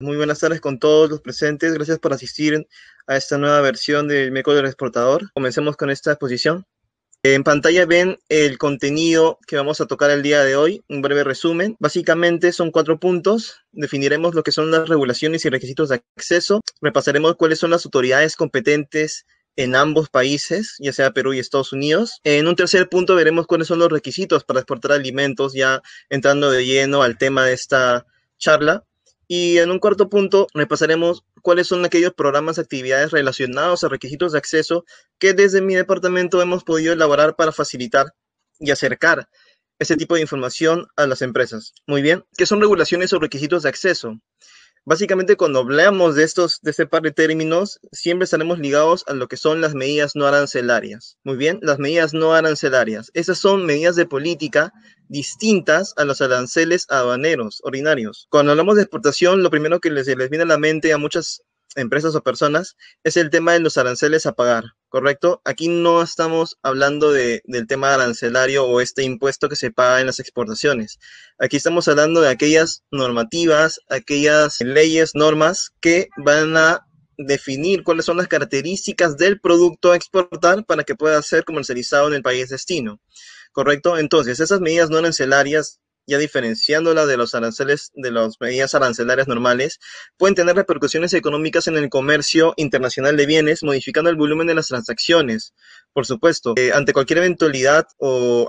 Muy buenas tardes con todos los presentes. Gracias por asistir a esta nueva versión del Meco del Exportador. Comencemos con esta exposición. En pantalla ven el contenido que vamos a tocar el día de hoy, un breve resumen. Básicamente son cuatro puntos. Definiremos lo que son las regulaciones y requisitos de acceso. Repasaremos cuáles son las autoridades competentes en ambos países, ya sea Perú y Estados Unidos. En un tercer punto veremos cuáles son los requisitos para exportar alimentos, ya entrando de lleno al tema de esta charla. Y en un cuarto punto repasaremos cuáles son aquellos programas, actividades relacionados a requisitos de acceso que desde mi departamento hemos podido elaborar para facilitar y acercar ese tipo de información a las empresas. Muy bien, ¿qué son regulaciones o requisitos de acceso? Básicamente, cuando hablamos de, estos, de este par de términos, siempre estaremos ligados a lo que son las medidas no arancelarias. Muy bien, las medidas no arancelarias. Esas son medidas de política distintas a los aranceles aduaneros ordinarios. Cuando hablamos de exportación, lo primero que les, les viene a la mente a muchas empresas o personas, es el tema de los aranceles a pagar, ¿correcto? Aquí no estamos hablando del tema arancelario o este impuesto que se paga en las exportaciones. Aquí estamos hablando de aquellas normativas, aquellas leyes, normas que van a definir cuáles son las características del producto a exportar para que pueda ser comercializado en el país destino. ¿Correcto? Entonces, esas medidas no arancelarias ya diferenciándola de los aranceles, de las medidas arancelarias normales, pueden tener repercusiones económicas en el comercio internacional de bienes, modificando el volumen de las transacciones, por supuesto, eh, ante cualquier eventualidad o,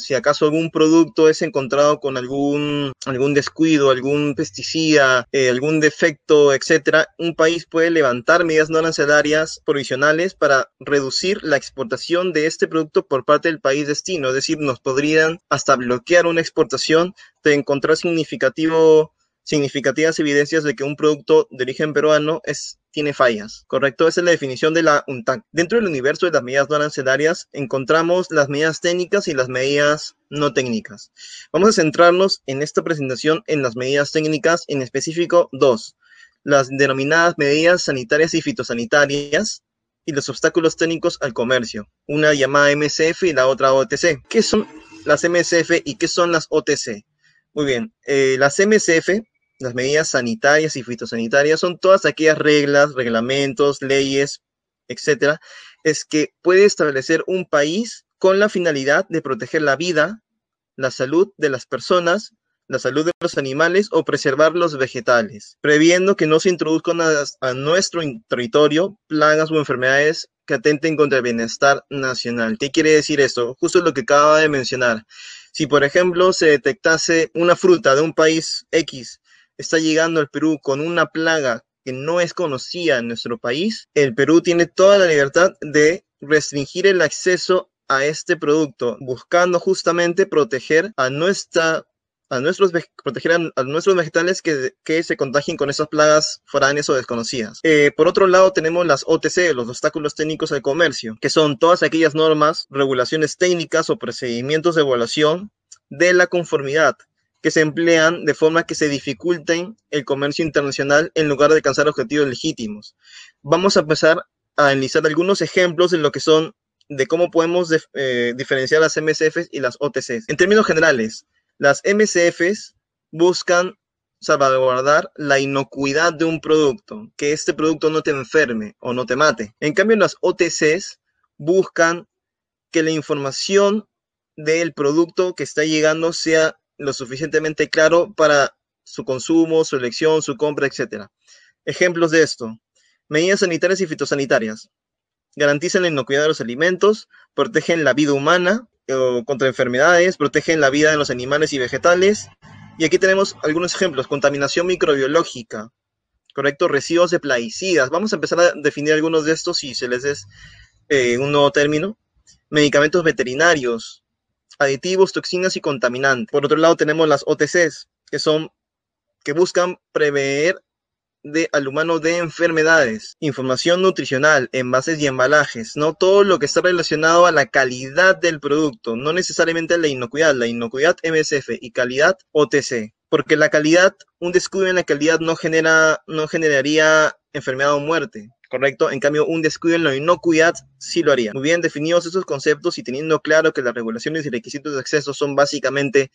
si acaso algún producto es encontrado con algún, algún descuido, algún pesticida, eh, algún defecto, etcétera, un país puede levantar medidas no arancelarias provisionales para reducir la exportación de este producto por parte del país destino. Es decir, nos podrían hasta bloquear una exportación de encontrar significativo significativas evidencias de que un producto de origen peruano es tiene fallas, ¿correcto? Esa es la definición de la UNTAC. Dentro del universo de las medidas no arancelarias encontramos las medidas técnicas y las medidas no técnicas. Vamos a centrarnos en esta presentación en las medidas técnicas, en específico dos, las denominadas medidas sanitarias y fitosanitarias y los obstáculos técnicos al comercio, una llamada MSF y la otra OTC. ¿Qué son las MSF y qué son las OTC? Muy bien, eh, las MCF las medidas sanitarias y fitosanitarias son todas aquellas reglas, reglamentos, leyes, etcétera, es que puede establecer un país con la finalidad de proteger la vida, la salud de las personas, la salud de los animales o preservar los vegetales, previendo que no se introduzcan a, nuestro territorio plagas o enfermedades que atenten contra el bienestar nacional. ¿Qué quiere decir esto? Justo lo que acaba de mencionar. Si, por ejemplo, se detectase una fruta de un país X está llegando al Perú con una plaga que no es conocida en nuestro país, el Perú tiene toda la libertad de restringir el acceso a este producto, buscando justamente proteger a nuestra a nuestros proteger nuestros vegetales que, se contagien con esas plagas foráneas o desconocidas. Eh, por otro lado, tenemos las OTC, los obstáculos técnicos al comercio, que son todas aquellas normas, regulaciones técnicas o procedimientos de evaluación de la conformidad que se emplean de forma que se dificulten el comercio internacional en lugar de alcanzar objetivos legítimos. Vamos a empezar a analizar algunos ejemplos de lo que son, de cómo podemos eh, diferenciar las MCFs y las OTCs. En términos generales, las MCFs buscan salvaguardar la inocuidad de un producto, que este producto no te enferme o no te mate. En cambio, las OTCs buscan que la información del producto que está llegando sea lo suficientemente claro para su consumo, su elección, su compra, etc. Ejemplos de esto. Medidas sanitarias y fitosanitarias. Garantizan la inocuidad de los alimentos, protegen la vida humana eh, contra enfermedades, protegen la vida de los animales y vegetales. Y aquí tenemos algunos ejemplos. Contaminación microbiológica, ¿correcto? Residuos de plaguicidas. Vamos a empezar a definir algunos de estos si se les es eh, un nuevo término. Medicamentos veterinarios, aditivos, toxinas y contaminantes. Por otro lado, tenemos las OTCs, que son que buscan prever de, al humano de enfermedades, información nutricional, envases y embalajes, no todo lo que está relacionado a la calidad del producto, no necesariamente a la inocuidad, la inocuidad MSF y calidad OTC, porque la calidad, un descuido en la calidad no genera, no generaría enfermedad o muerte, ¿correcto? En cambio, un descuido en la inocuidad sí lo haría. Muy bien definidos esos conceptos y teniendo claro que las regulaciones y requisitos de acceso son básicamente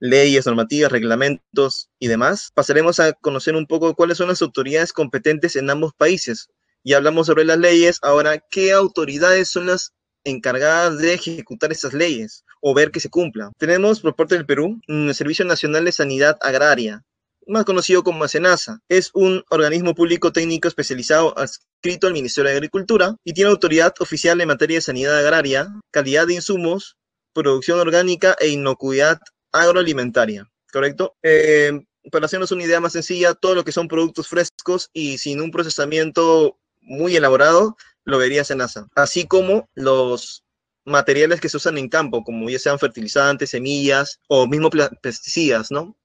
leyes, normativas, reglamentos y demás, pasaremos a conocer un poco cuáles son las autoridades competentes en ambos países. Ya hablamos sobre las leyes, ahora, ¿qué autoridades son las encargadas de ejecutar esas leyes o ver que se cumplan? Tenemos por parte del Perú mm, el Servicio Nacional de Sanidad Agraria, más conocido como SENASA. Es un organismo público técnico especializado adscrito al Ministerio de Agricultura y tiene autoridad oficial en materia de sanidad agraria, calidad de insumos, producción orgánica e inocuidad agroalimentaria. ¿Correcto? Eh, para hacernos una idea más sencilla, todo lo que son productos frescos y sin un procesamiento muy elaborado, lo vería Senasa. Así como los materiales que se usan en campo, como ya sean fertilizantes, semillas o mismo pesticidas, ¿no?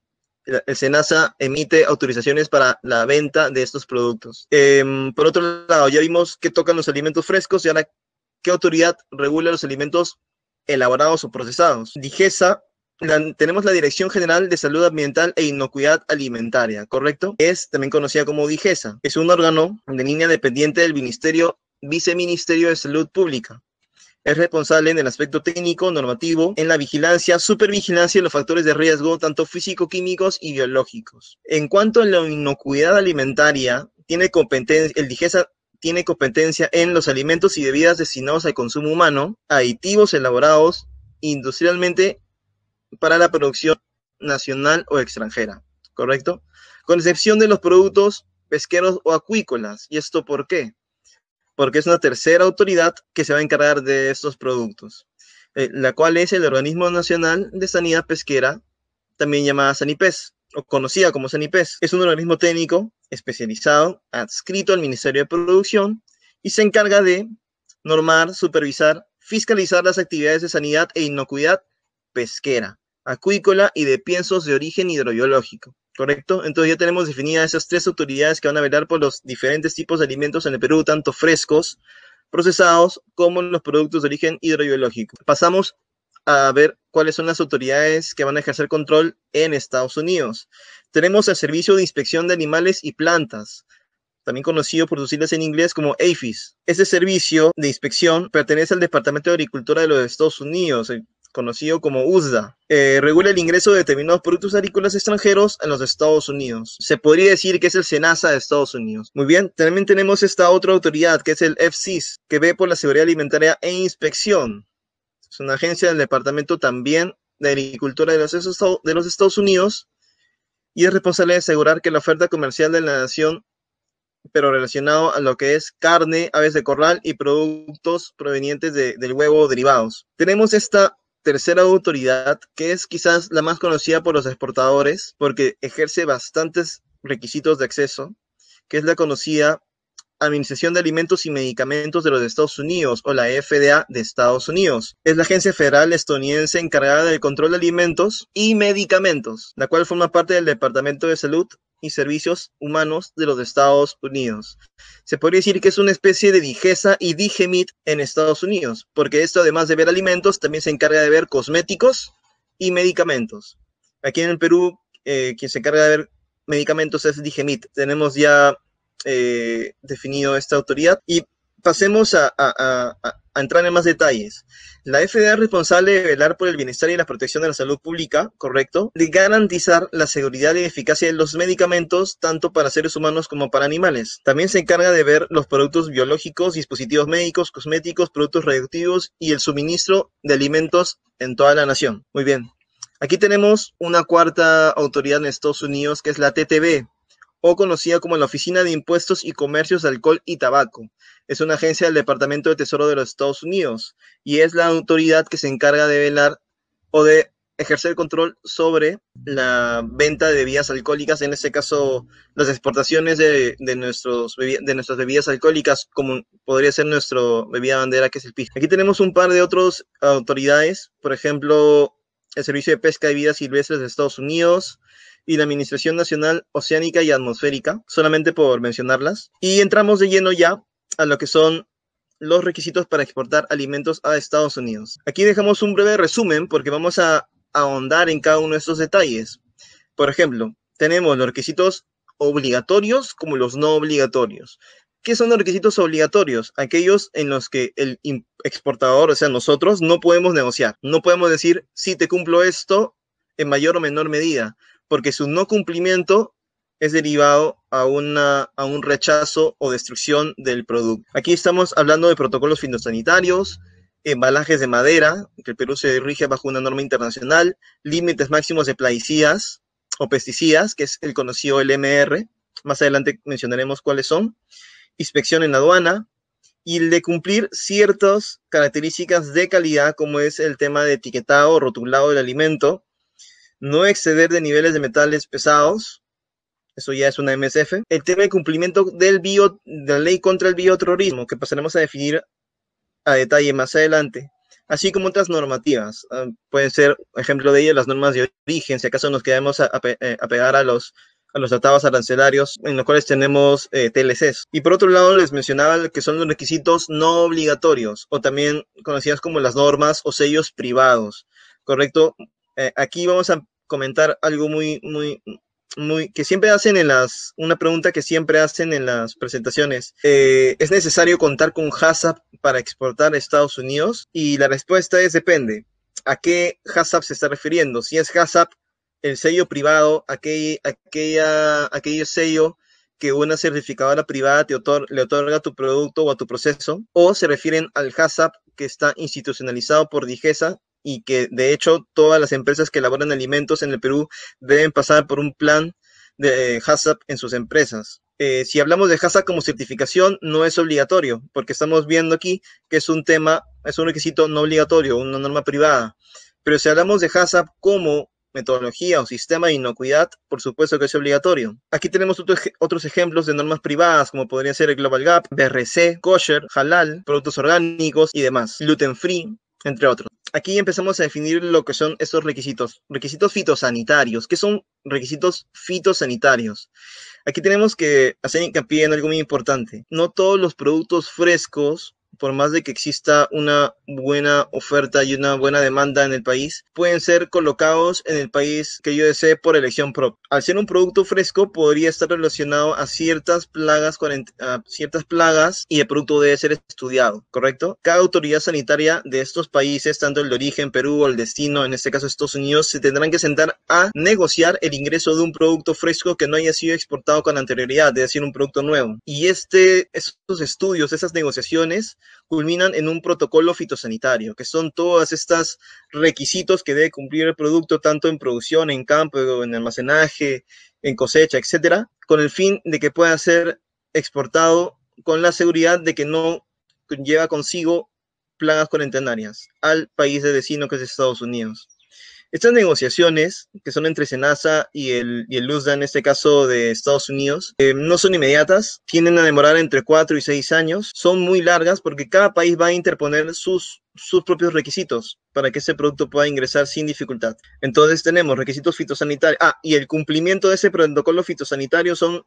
el SENASA emite autorizaciones para la venta de estos productos. Em, por otro lado, ya vimos que tocan los alimentos frescos y ahora, ¿qué autoridad regula los alimentos elaborados o procesados? Digesa, tenemos la Dirección General de Salud Ambiental e Inocuidad Alimentaria, ¿correcto? Es también conocida como Digesa. Es un órgano de línea dependiente del Ministerio Viceministerio de Salud Pública es responsable en el aspecto técnico, normativo, en la vigilancia, supervigilancia de los factores de riesgo, tanto físico-químicos y biológicos. En cuanto a la inocuidad alimentaria, tiene competencia, el DIGESA tiene competencia en los alimentos y bebidas destinados al consumo humano, aditivos elaborados industrialmente para la producción nacional o extranjera, ¿correcto? Con excepción de los productos pesqueros o acuícolas. ¿Y esto por qué? porque es una tercera autoridad que se va a encargar de estos productos, eh, la cual es el Organismo Nacional de Sanidad Pesquera, también llamada Sanipes, o conocida como Sanipes. Es un organismo técnico especializado, adscrito al Ministerio de Producción, y se encarga de normar, supervisar, fiscalizar las actividades de sanidad e inocuidad pesquera, acuícola y de piensos de origen hidrobiológico. ¿correcto? Entonces ya tenemos definidas esas tres autoridades que van a velar por los diferentes tipos de alimentos en el Perú, tanto frescos, procesados, como los productos de origen hidrobiológico. Pasamos a ver cuáles son las autoridades que van a ejercer control en Estados Unidos. Tenemos el Servicio de Inspección de Animales y Plantas, también conocido por sus siglas en inglés como AFIS. Este servicio de inspección pertenece al Departamento de Agricultura de los Estados Unidos, conocido como USDA. Eh, regula el ingreso de determinados productos agrícolas extranjeros en los Estados Unidos. Se podría decir que es el SENASA de Estados Unidos. Muy bien, también tenemos esta otra autoridad que es el FCIS, que ve por la seguridad alimentaria e inspección. Es una agencia del Departamento también de Agricultura de los, de los Estados Unidos y es responsable de asegurar que la oferta comercial de la nación pero relacionado a lo que es carne, aves de corral y productos provenientes del huevo derivados. Tenemos esta tercera autoridad, que es quizás la más conocida por los exportadores, porque ejerce bastantes requisitos de acceso, que es la conocida Administración de Alimentos y Medicamentos de los Estados Unidos o la FDA de Estados Unidos. Es la agencia federal estadounidense encargada del control de alimentos y medicamentos, la cual forma parte del Departamento de Salud y Servicios Humanos de los Estados Unidos. Se podría decir que es una especie de Digesa y Digemit en Estados Unidos, porque esto además de ver alimentos, también se encarga de ver cosméticos y medicamentos. Aquí en el Perú, eh, quien se encarga de ver medicamentos es Digemit. Tenemos ya eh, definido esta autoridad y pasemos a, a entrar en más detalles. La FDA es responsable de velar por el bienestar y la protección de la salud pública, correcto, de garantizar la seguridad y eficacia de los medicamentos, tanto para seres humanos como para animales. También se encarga de ver los productos biológicos, dispositivos médicos, cosméticos, productos radioactivos y el suministro de alimentos en toda la nación. Muy bien. Aquí tenemos una cuarta autoridad en Estados Unidos, que es la TTB, o conocida como la Oficina de Impuestos y Comercios de Alcohol y Tabaco. Es una agencia del Departamento de Tesoro de los Estados Unidos y es la autoridad que se encarga de velar o de ejercer control sobre la venta de bebidas alcohólicas, en este caso las exportaciones de, nuestros, de nuestras bebidas alcohólicas, como podría ser nuestra bebida bandera, que es el pisco. Aquí tenemos un par de otras autoridades, por ejemplo, el Servicio de Pesca de Vidas Silvestres de Estados Unidos, y la Administración Nacional Oceánica y Atmosférica, solamente por mencionarlas. Y entramos de lleno ya a lo que son los requisitos para exportar alimentos a Estados Unidos. Aquí dejamos un breve resumen porque vamos a ahondar en cada uno de estos detalles. Por ejemplo, tenemos los requisitos obligatorios como los no obligatorios. ¿Qué son los requisitos obligatorios? Aquellos en los que el exportador, o sea, nosotros, no podemos negociar. No podemos decir, si te cumplo esto en mayor o menor medida porque su no cumplimiento es derivado a, a un rechazo o destrucción del producto. Aquí estamos hablando de protocolos fitosanitarios, embalajes de madera, que el Perú se rige bajo una norma internacional, límites máximos de plaguicidas o pesticidas, que es el conocido LMR, más adelante mencionaremos cuáles son, inspección en la aduana y el de cumplir ciertas características de calidad, como es el tema de etiquetado, o rotulado del alimento, no exceder de niveles de metales pesados, eso ya es una MSF. El tema de cumplimiento del bio, de la ley contra el bioterrorismo, que pasaremos a definir a detalle más adelante, así como otras normativas. Ah, pueden ser, ejemplo de ellas, las normas de origen, si acaso nos quedamos a, a, eh, pegar a los a los tratados arancelarios en los cuales tenemos eh, TLCs. Y por otro lado, les mencionaba que son los requisitos no obligatorios o también conocidas como las normas o sellos privados, ¿correcto? Eh, aquí vamos a comentar algo muy, muy, muy, que siempre hacen en las, una pregunta que siempre hacen en las presentaciones. Eh, ¿Es necesario contar con HACCP para exportar a Estados Unidos? Y la respuesta es depende. ¿A qué HACCP se está refiriendo? Si es HACCP, el sello privado, aquel, aquella, aquellos sello que una certificadora privada te le otorga a tu producto o a tu proceso, o se refieren al HACCP que está institucionalizado por DIGESA y que de hecho todas las empresas que elaboran alimentos en el Perú deben pasar por un plan de HACCP eh, en sus empresas. Eh, si hablamos de HACCP como certificación, no es obligatorio, porque estamos viendo aquí que es un tema, es un requisito no obligatorio, una norma privada. Pero si hablamos de HACCP como metodología o sistema de inocuidad, por supuesto que es obligatorio. Aquí tenemos otros ejemplos de normas privadas, como podría ser el Global Gap, BRC, Kosher, Halal, productos orgánicos y demás, gluten free, entre otros aquí empezamos a definir lo que son estos requisitos, requisitos fitosanitarios. ¿Qué son requisitos fitosanitarios? Aquí tenemos que hacer hincapié en algo muy importante. No todos los productos frescos por más de que exista una buena oferta y una buena demanda en el país, pueden ser colocados en el país que yo desee por elección propia. Al ser un producto fresco, podría estar relacionado a ciertas plagas, ciertas plagas y el producto debe ser estudiado, ¿correcto? Cada autoridad sanitaria de estos países, tanto el de origen, Perú o el destino, en este caso Estados Unidos, se tendrán que sentar a negociar el ingreso de un producto fresco que no haya sido exportado con anterioridad, es decir, un producto nuevo. Y este, estos estudios, esas negociaciones, culminan en un protocolo fitosanitario, que son todas estas requisitos que debe cumplir el producto tanto en producción, en campo, en almacenaje, en cosecha, etcétera, con el fin de que pueda ser exportado con la seguridad de que no lleva consigo plagas cuarentenarias al país de vecino que es Estados Unidos. Estas negociaciones, que son entre SENASA y el, y el USDA en este caso de Estados Unidos, eh, no son inmediatas, tienden a demorar entre cuatro y seis años, son muy largas porque cada país va a interponer sus sus propios requisitos para que ese producto pueda ingresar sin dificultad. Entonces tenemos requisitos fitosanitarios. Ah, y el cumplimiento de ese protocolo fitosanitario son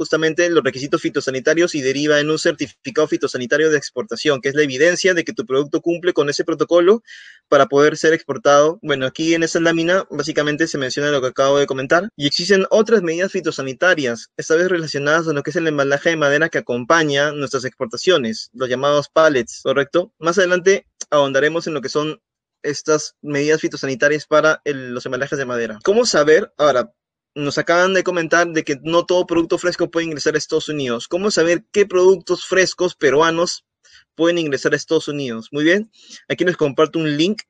justamente los requisitos fitosanitarios y deriva en un certificado fitosanitario de exportación, que es la evidencia de que tu producto cumple con ese protocolo para poder ser exportado. Bueno, aquí en esta lámina básicamente se menciona lo que acabo de comentar. Y existen otras medidas fitosanitarias, esta vez relacionadas a lo que es el embalaje de madera que acompaña nuestras exportaciones, los llamados pallets, ¿correcto? Más adelante ahondaremos en lo que son estas medidas fitosanitarias para los embalajes de madera. ¿Cómo saber? Ahora, nos acaban de comentar de que no todo producto fresco puede ingresar a Estados Unidos. ¿Cómo saber qué productos frescos peruanos pueden ingresar a Estados Unidos? Muy bien, aquí les comparto un link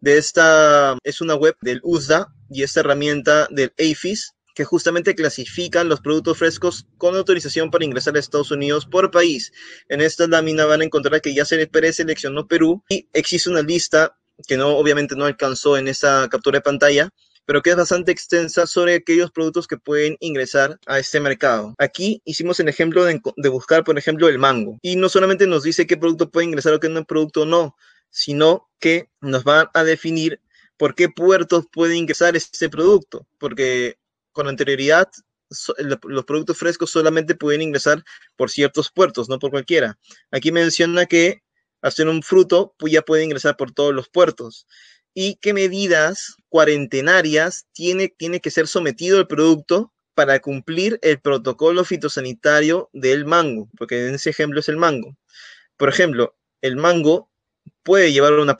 de esta, es una web del USDA y esta herramienta del AFIS que justamente clasifican los productos frescos con autorización para ingresar a Estados Unidos por país. En esta lámina van a encontrar que ya se Pérez seleccionó Perú y existe una lista que no obviamente no alcanzó en esta captura de pantalla pero que es bastante extensa sobre aquellos productos que pueden ingresar a este mercado. Aquí hicimos el ejemplo de, buscar, por ejemplo, el mango. Y no solamente nos dice qué producto puede ingresar o qué no producto no, sino que nos va a definir por qué puertos puede ingresar este producto, porque con anterioridad los productos frescos solamente pueden ingresar por ciertos puertos, no por cualquiera. Aquí menciona que hacer un fruto pues ya puede ingresar por todos los puertos y qué medidas cuarentenarias tiene, tiene que ser sometido el producto para cumplir el protocolo fitosanitario del mango, porque en ese ejemplo es el mango. Por ejemplo, el mango puede llevar una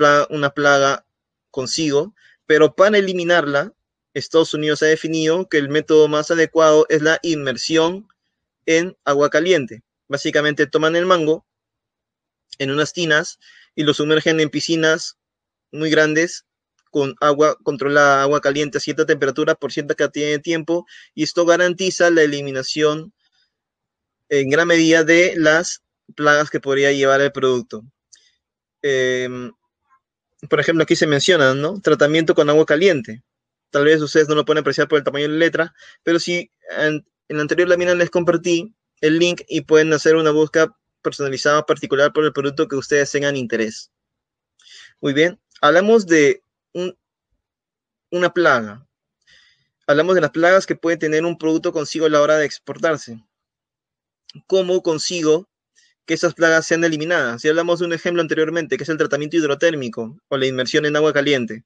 plaga consigo, pero para eliminarla, Estados Unidos ha definido que el método más adecuado es la inmersión en agua caliente. Básicamente toman el mango en unas tinas y lo sumergen en piscinas muy grandes con agua controlada, agua caliente a cierta temperatura por cierta cantidad de tiempo y esto garantiza la eliminación en gran medida de las plagas que podría llevar el producto. Em, por ejemplo, aquí se menciona, ¿no? Tratamiento con agua caliente. Tal vez ustedes no lo pueden apreciar por el tamaño de la letra, pero si en, en la anterior lámina les compartí el link y pueden hacer una búsqueda personalizada particular por el producto que ustedes tengan interés. Muy bien, hablamos de una plaga. Hablamos de las plagas que puede tener un producto consigo a la hora de exportarse. ¿Cómo consigo que esas plagas sean eliminadas? Si hablamos de un ejemplo anteriormente, que es el tratamiento hidrotérmico o la inmersión en agua caliente.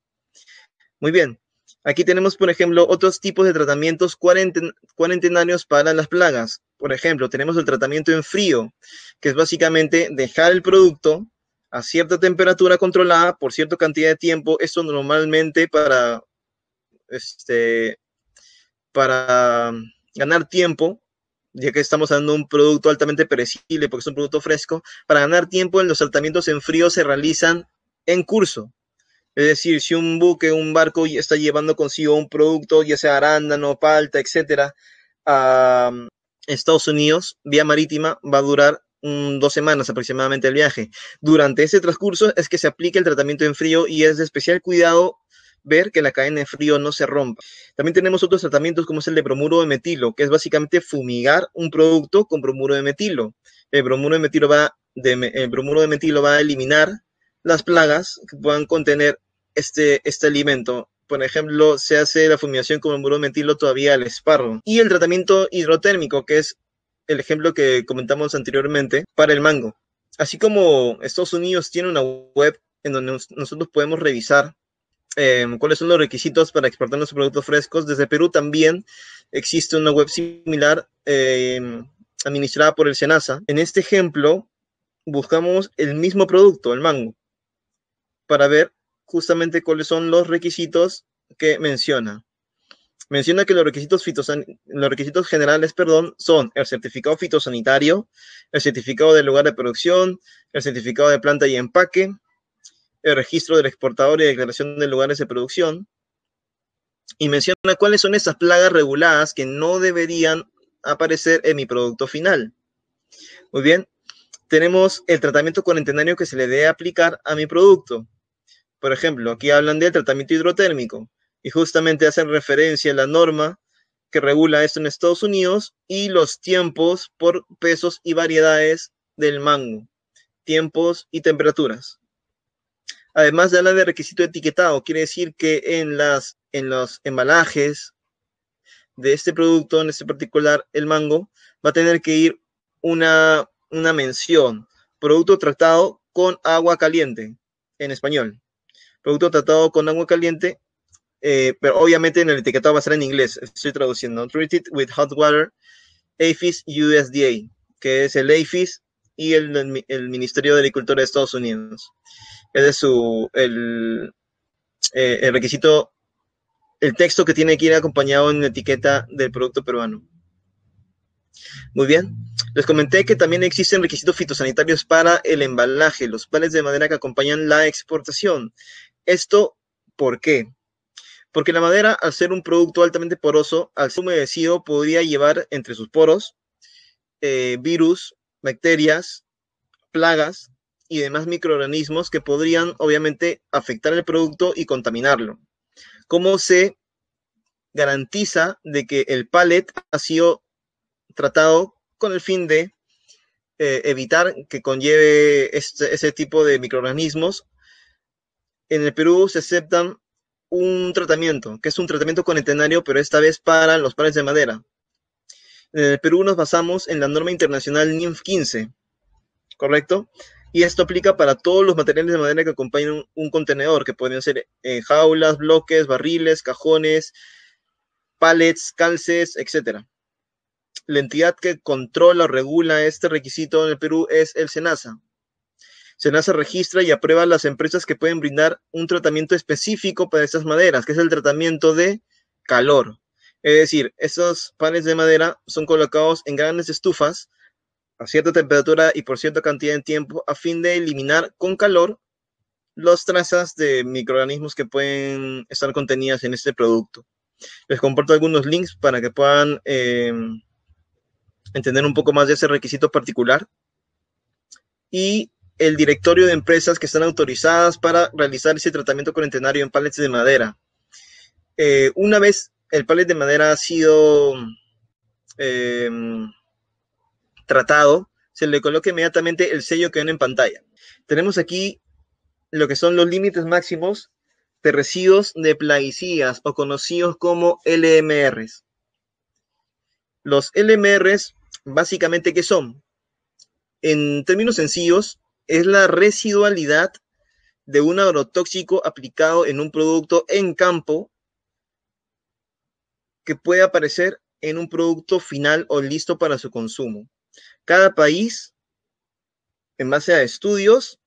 Muy bien. Aquí tenemos, por ejemplo, otros tipos de tratamientos cuarentenarios para las plagas. Por ejemplo, tenemos el tratamiento en frío, que es básicamente dejar el producto a cierta temperatura controlada por cierta cantidad de tiempo. Esto normalmente para, este, para ganar tiempo, ya que estamos dando un producto altamente perecible porque es un producto fresco, para ganar tiempo en los saltamientos en frío se realizan en curso. Es decir, si un buque, un barco está llevando consigo un producto, ya sea arándano, palta, etcétera, a Estados Unidos, vía marítima, va a durar dos semanas aproximadamente el viaje. Durante ese transcurso es que se aplica el tratamiento en frío y es de especial cuidado ver que la cadena de frío no se rompa. También tenemos otros tratamientos como es el de bromuro de metilo, que es básicamente fumigar un producto con bromuro de metilo. El bromuro de metilo va, bromuro de va a eliminar las plagas que puedan contener este, este alimento. Por ejemplo, se hace la fumigación con bromuro de metilo todavía al esparro. Y el tratamiento hidrotérmico, que es el ejemplo que comentamos anteriormente para el mango. Así como Estados Unidos tiene una web en donde nosotros podemos revisar em, cuáles son los requisitos para exportar nuestros productos frescos, desde Perú también existe una web similar em, administrada por el SENASA. En este ejemplo, buscamos el mismo producto, el mango, para ver justamente cuáles son los requisitos que menciona menciona que los requisitos, los requisitos generales perdón, son el certificado fitosanitario, el certificado del lugar de producción, el certificado de planta y empaque, el registro del exportador y declaración de lugares de producción. Y menciona cuáles son esas plagas reguladas que no deberían aparecer en mi producto final. Muy bien, tenemos el tratamiento cuarentenario que se le debe aplicar a mi producto. Por ejemplo, aquí hablan del tratamiento hidrotérmico y justamente hacen referencia a la norma que regula esto en Estados Unidos y los tiempos por pesos y variedades del mango, tiempos y temperaturas. Además de hablar de requisito etiquetado, quiere decir que en, las, en los embalajes de este producto, en este particular el mango, va a tener que ir una, una mención, producto tratado con agua caliente, en español. Producto tratado con agua caliente eh, pero obviamente en el etiquetado va a ser en inglés, estoy traduciendo, treated with hot water, AFIS USDA, que es el AFIS y el, Ministerio de Agricultura de Estados Unidos. Ese es su, eh, el, requisito, el texto que tiene que ir acompañado en la etiqueta del producto peruano. Muy bien. Les comenté que también existen requisitos fitosanitarios para el embalaje, los palets de madera que acompañan la exportación. Esto, ¿por qué? porque la madera, al ser un producto altamente poroso, al ser humedecido, podría llevar entre sus poros eh, virus, bacterias, plagas y demás microorganismos que podrían, obviamente, afectar el producto y contaminarlo. ¿Cómo se garantiza de que el pallet ha sido tratado con el fin de eh, evitar que conlleve este, ese tipo de microorganismos? En el Perú se aceptan un tratamiento, que es un tratamiento etenario, pero esta vez para los pares de madera. En el Perú nos basamos en la norma internacional NIMF 15, ¿correcto? Y esto aplica para todos los materiales de madera que acompañan un, contenedor, que pueden ser eh, jaulas, bloques, barriles, cajones, palets, calces, etc. La entidad que controla o regula este requisito en el Perú es el SENASA, las registra y aprueba las empresas que pueden brindar un tratamiento específico para estas maderas, que es el tratamiento de calor. Es decir, estos panes de madera son colocados en grandes estufas a cierta temperatura y por cierta cantidad de tiempo a fin de eliminar con calor las trazas de microorganismos que pueden estar contenidas en este producto. Les comparto algunos links para que puedan em, entender un poco más de ese requisito particular. Y el directorio de empresas que están autorizadas para realizar ese tratamiento cuarentenario en paletes de madera. Eh, una vez el palet de madera ha sido em, tratado, se le coloca inmediatamente el sello que ven en pantalla. Tenemos aquí lo que son los límites máximos de residuos de plaguicidas o conocidos como LMRs. Los LMRs, básicamente, ¿qué son? En términos sencillos, es la residualidad de un agrotóxico aplicado en un producto en campo que puede aparecer en un producto final o listo para su consumo. Cada país, en base a estudios,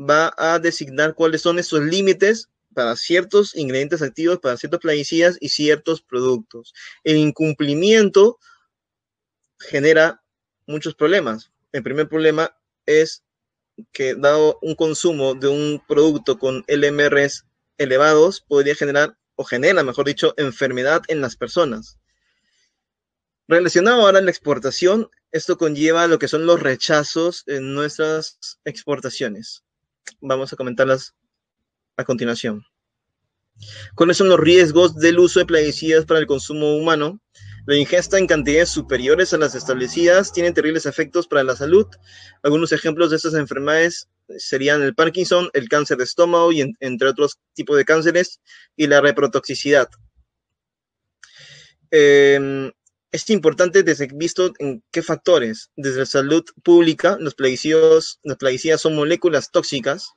va a designar cuáles son esos límites para ciertos ingredientes activos, para ciertos plaguicidas y ciertos productos. El incumplimiento genera muchos problemas. El primer problema es que dado un consumo de un producto con LMRs elevados podría generar, o genera, mejor dicho, enfermedad en las personas. Relacionado ahora a la exportación, esto conlleva lo que son los rechazos en nuestras exportaciones. Vamos a comentarlas a continuación. ¿Cuáles son los riesgos del uso de plaguicidas para el consumo humano? La ingesta en cantidades superiores a las establecidas tiene terribles efectos para la salud. Algunos ejemplos de estas enfermedades serían el Parkinson, el cáncer de estómago y entre otros tipos de cánceres y la reprotoxicidad. Em, es importante desde visto en qué factores. Desde la salud pública, los plaguicidas, son moléculas tóxicas.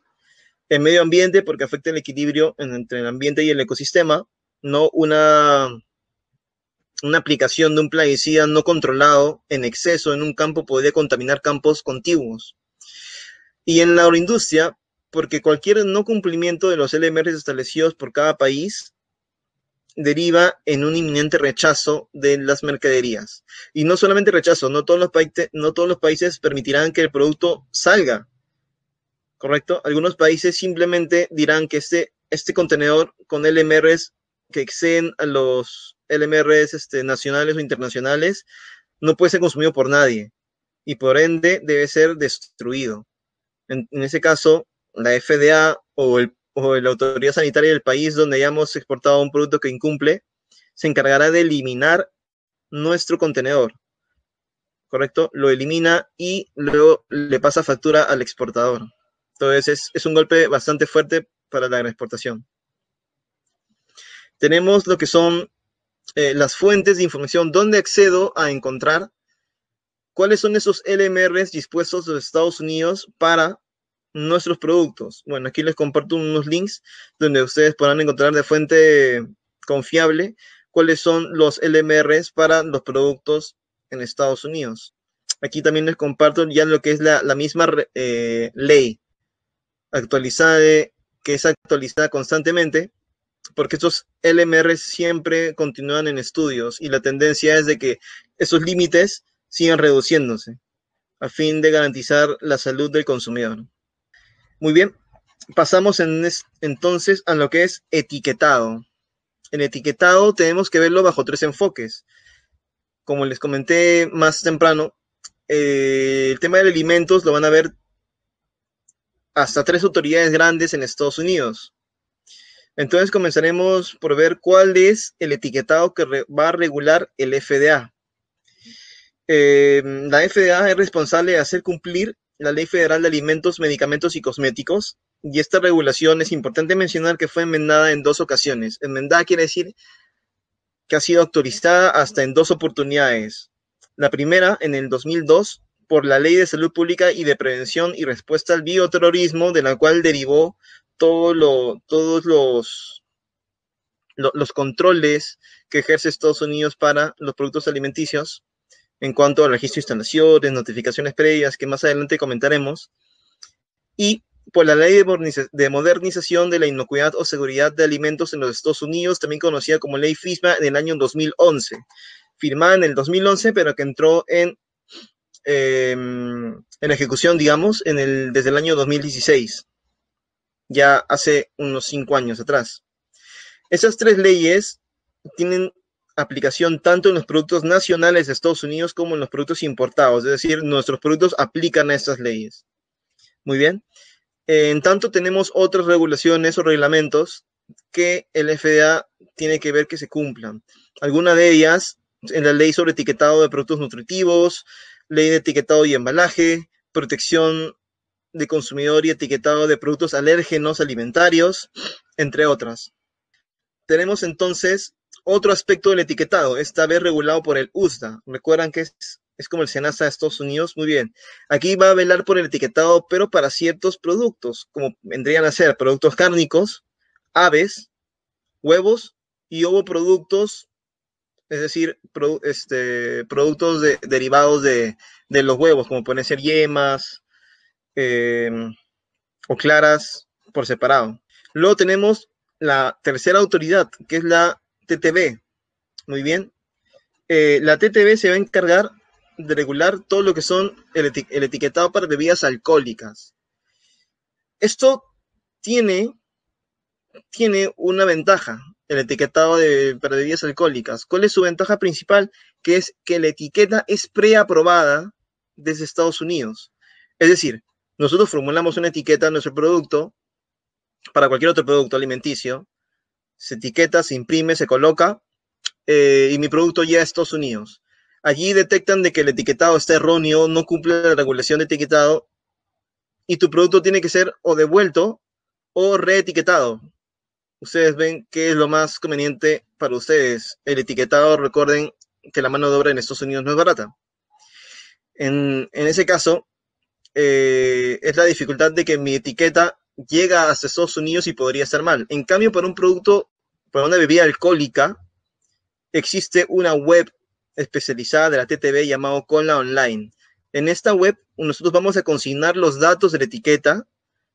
en medio ambiente, porque afecta el equilibrio entre el ambiente y el ecosistema. No una una aplicación de un plaguicida no controlado en exceso en un campo podría contaminar campos contiguos. Y en la agroindustria, porque cualquier no cumplimiento de los LMR establecidos por cada país deriva en un inminente rechazo de las mercaderías. Y no solamente rechazo, no todos los, países, permitirán que el producto salga, ¿correcto? Algunos países simplemente dirán que este, este contenedor con LMRs que exceden a los LMRs este, nacionales o internacionales no puede ser consumido por nadie y por ende debe ser destruido. En, ese caso, la FDA o, la autoridad sanitaria del país donde hayamos exportado un producto que incumple se encargará de eliminar nuestro contenedor. ¿Correcto? Lo elimina y luego le pasa factura al exportador. Entonces es, es un golpe bastante fuerte para la exportación. Tenemos lo que son eh, las fuentes de información, donde accedo a encontrar cuáles son esos LMRs dispuestos de Estados Unidos para nuestros productos. Bueno, aquí les comparto unos links donde ustedes podrán encontrar de fuente confiable cuáles son los LMRs para los productos en Estados Unidos. Aquí también les comparto ya lo que es la, misma eh, ley actualizada, que es actualizada constantemente porque estos LMR siempre continúan en estudios y la tendencia es de que esos límites sigan reduciéndose a fin de garantizar la salud del consumidor. Muy bien, pasamos entonces a lo que es etiquetado. En etiquetado tenemos que verlo bajo tres enfoques. Como les comenté más temprano, eh, el tema de alimentos lo van a ver hasta tres autoridades grandes en Estados Unidos. Entonces comenzaremos por ver cuál es el etiquetado que va a regular el FDA. Em, la FDA es responsable de hacer cumplir la Ley Federal de Alimentos, Medicamentos y Cosméticos. Y esta regulación es importante mencionar que fue enmendada en dos ocasiones. Enmendada quiere decir que ha sido autorizada hasta en dos oportunidades. La primera en el 2002 por la Ley de Salud Pública y de Prevención y Respuesta al Bioterrorismo, de la cual derivó todos los, los controles que ejerce Estados Unidos para los productos alimenticios en cuanto al registro de instalaciones, notificaciones previas, que más adelante comentaremos, y por la ley de modernización de la inocuidad o seguridad de alimentos en los Estados Unidos, también conocida como ley FISMA del año 2011, firmada en el 2011, pero que entró en, em, en ejecución, digamos, en el, desde el año 2016 ya hace unos cinco años atrás. Esas tres leyes tienen aplicación tanto en los productos nacionales de Estados Unidos como en los productos importados, es decir, nuestros productos aplican a estas leyes. Muy bien. En tanto tenemos otras regulaciones o reglamentos que el FDA tiene que ver que se cumplan. Algunas de ellas en la ley sobre etiquetado de productos nutritivos, ley de etiquetado y embalaje, protección de consumidor y etiquetado de productos alérgenos alimentarios, entre otras. Tenemos entonces otro aspecto del etiquetado, esta vez regulado por el USDA. Recuerdan que es, como el SENASA de Estados Unidos. Muy bien. Aquí va a velar por el etiquetado, pero para ciertos productos, como vendrían a ser productos cárnicos, aves, huevos y ovoproductos, productos es decir, este, productos derivados de, de, los huevos, como pueden ser yemas, Em, o claras por separado. Luego tenemos la tercera autoridad, que es la TTB. Muy bien. Eh, la TTB se va a encargar de regular todo lo que son el, etiquetado para bebidas alcohólicas. Esto tiene, tiene una ventaja, el etiquetado de para bebidas alcohólicas. ¿Cuál es su ventaja principal? Que es que la etiqueta es preaprobada desde Estados Unidos. Es decir, nosotros formulamos una etiqueta a nuestro producto, para cualquier otro producto alimenticio, se etiqueta, se imprime, se coloca, eh, y mi producto llega a Estados Unidos. Allí detectan de que el etiquetado está erróneo, no cumple la regulación de etiquetado, y tu producto tiene que ser o devuelto o reetiquetado. Ustedes ven qué es lo más conveniente para ustedes. El etiquetado, recuerden que la mano de obra en Estados Unidos no es barata. en ese caso, eh, es la dificultad de que mi etiqueta llega a Estados Unidos y podría ser mal. En cambio, para un producto, para una bebida alcohólica, existe una web especializada de la TTB llamado Conla Online. En esta web nosotros vamos a consignar los datos de la etiqueta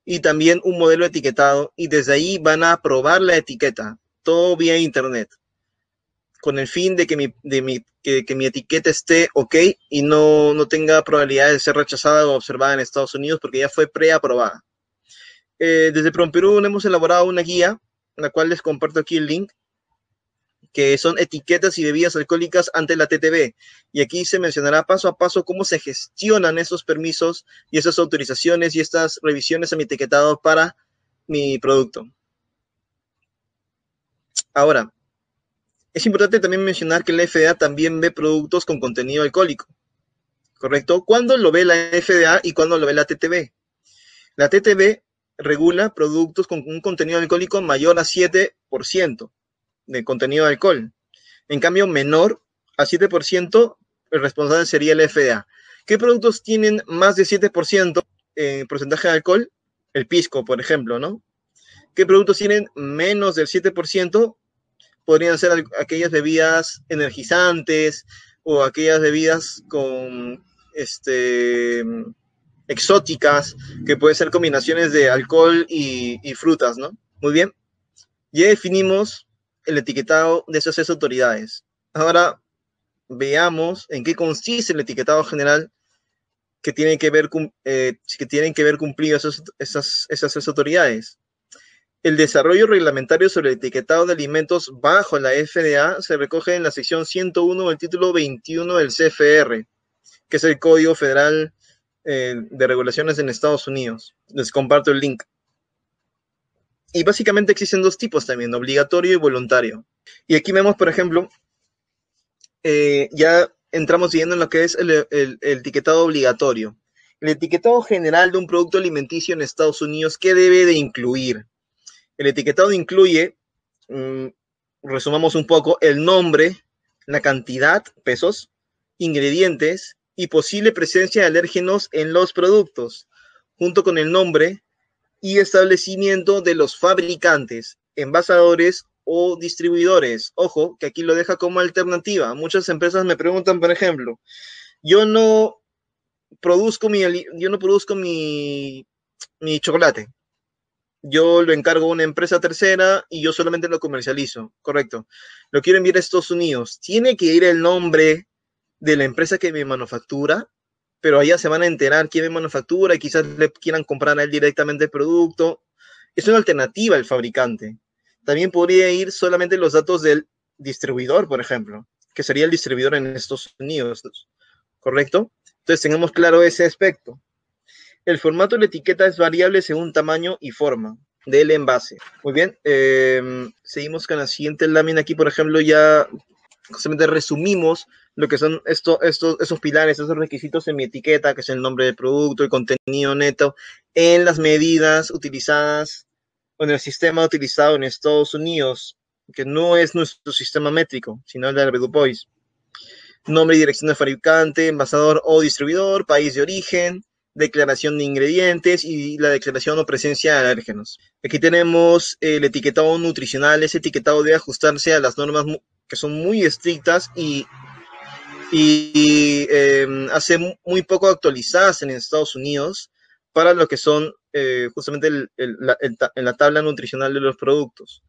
y también un modelo etiquetado y desde ahí van a probar la etiqueta, todo vía internet con el fin de que mi, etiqueta esté ok y no, tenga probabilidades de ser rechazada o observada en Estados Unidos porque ya fue preaprobada. Eh, desde PromPerú hemos elaborado una guía, la cual les comparto aquí el link, que son etiquetas y bebidas alcohólicas ante la TTB. Y aquí se mencionará paso a paso cómo se gestionan esos permisos y esas autorizaciones y estas revisiones a mi etiquetado para mi producto. Ahora, es importante también mencionar que la FDA también ve productos con contenido alcohólico, ¿correcto? ¿Cuándo lo ve la FDA y cuándo lo ve la TTB? La TTB regula productos con un contenido alcohólico mayor a 7% de contenido de alcohol. En cambio, menor a 7%, el responsable sería la FDA. ¿Qué productos tienen más de 7% en eh, porcentaje de alcohol? El pisco, por ejemplo, ¿no? ¿Qué productos tienen menos del 7%? podrían ser aquellas bebidas energizantes o aquellas bebidas con este exóticas que pueden ser combinaciones de alcohol y, frutas, ¿no? Muy bien. Ya definimos el etiquetado de esas seis autoridades. Ahora veamos en qué consiste el etiquetado general que tienen que ver, eh, que tienen que ver cumplido esas, esas, esas autoridades. El desarrollo reglamentario sobre el etiquetado de alimentos bajo la FDA se recoge en la sección 101 del título 21 del CFR, que es el Código Federal eh, de Regulaciones en Estados Unidos. Les comparto el link. Y básicamente existen dos tipos también, obligatorio y voluntario. Y aquí vemos, por ejemplo, eh, ya entramos viendo en lo que es el, el etiquetado obligatorio. El etiquetado general de un producto alimenticio en Estados Unidos, ¿qué debe de incluir? El etiquetado incluye, mm, resumamos un poco, el nombre, la cantidad, pesos, ingredientes y posible presencia de alérgenos en los productos, junto con el nombre y establecimiento de los fabricantes, envasadores o distribuidores. Ojo, que aquí lo deja como alternativa. Muchas empresas me preguntan, por ejemplo, yo no produzco mi, yo no produzco mi chocolate, yo lo encargo a una empresa tercera y yo solamente lo comercializo, correcto. Lo quiero enviar a Estados Unidos. Tiene que ir el nombre de la empresa que me manufactura, pero allá se van a enterar quién me manufactura y quizás le quieran comprar a él directamente el producto. Es una alternativa el fabricante. También podría ir solamente los datos del distribuidor, por ejemplo, que sería el distribuidor en Estados Unidos, ¿correcto? Entonces tengamos claro ese aspecto. El formato de la etiqueta es variable según tamaño y forma del envase. Muy bien, em, seguimos con la siguiente lámina. Aquí, por ejemplo, ya resumimos lo que son estos estos esos pilares, esos requisitos en mi etiqueta, que es el nombre del producto, el contenido neto, en las medidas utilizadas en el sistema utilizado en Estados Unidos, que no es nuestro sistema métrico, sino el de Boys. Nombre y dirección de fabricante, envasador o distribuidor, país de origen, declaración de ingredientes y la declaración o presencia de alérgenos. Aquí tenemos el etiquetado nutricional. Ese etiquetado debe ajustarse a las normas que son muy estrictas y, y em, hace muy poco actualizadas en Estados Unidos para lo que son eh, justamente en la, tabla nutricional de los productos.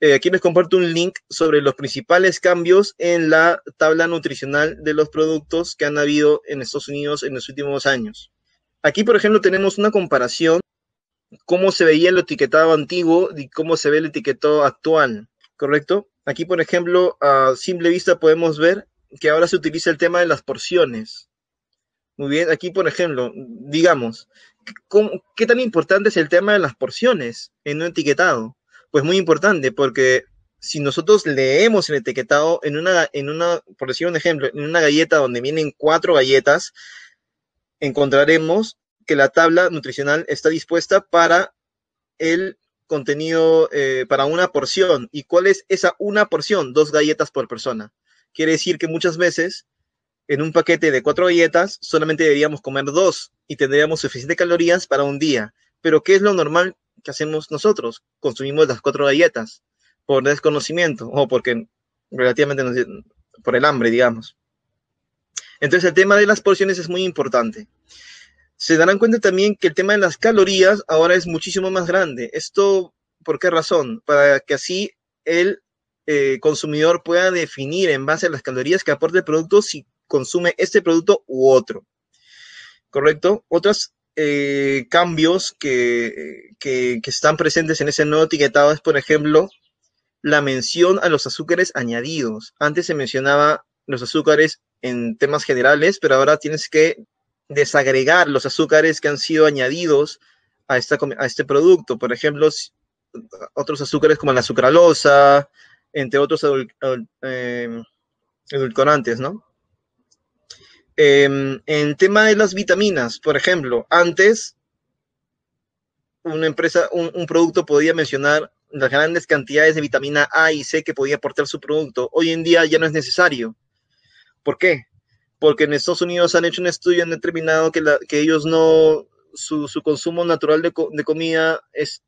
Eh, aquí les comparto un link sobre los principales cambios en la tabla nutricional de los productos que han habido en Estados Unidos en los últimos años. Aquí, por ejemplo, tenemos una comparación, cómo se veía el etiquetado antiguo y cómo se ve el etiquetado actual, ¿correcto? Aquí, por ejemplo, a simple vista podemos ver que ahora se utiliza el tema de las porciones. Muy bien, aquí, por ejemplo, digamos, ¿qué tan importante es el tema de las porciones en un etiquetado? Pues muy importante, porque si nosotros leemos el etiquetado en una, en una, por decir un ejemplo, en una galleta donde vienen cuatro galletas, encontraremos que la tabla nutricional está dispuesta para el contenido, eh, para una porción. ¿Y cuál es esa una porción? Dos galletas por persona. Quiere decir que muchas veces en un paquete de cuatro galletas solamente deberíamos comer dos y tendríamos suficiente calorías para un día. Pero ¿qué es lo normal que hacemos nosotros? Consumimos las cuatro galletas por desconocimiento o porque relativamente por el hambre, digamos. Entonces el tema de las porciones es muy importante. Se darán cuenta también que el tema de las calorías ahora es muchísimo más grande. Esto, ¿por qué razón? Para que así el eh, consumidor pueda definir en base a las calorías que aporta el producto si consume este producto u otro. ¿Correcto? Otros eh, cambios que, que están presentes en ese nuevo etiquetado es, por ejemplo, la mención a los azúcares añadidos. Antes se mencionaba los azúcares en temas generales, pero ahora tienes que desagregar los azúcares que han sido añadidos a, esta, a este producto. Por ejemplo, otros azúcares como la sucralosa, entre otros em, edulcorantes, ¿no? Em, en tema de las vitaminas, por ejemplo, antes una empresa, un, un, producto podía mencionar las grandes cantidades de vitamina A y C que podía aportar su producto. Hoy en día ya no es necesario. ¿Por qué? Porque en Estados Unidos han hecho un estudio han determinado que, ellos no, su, consumo natural de, comida es,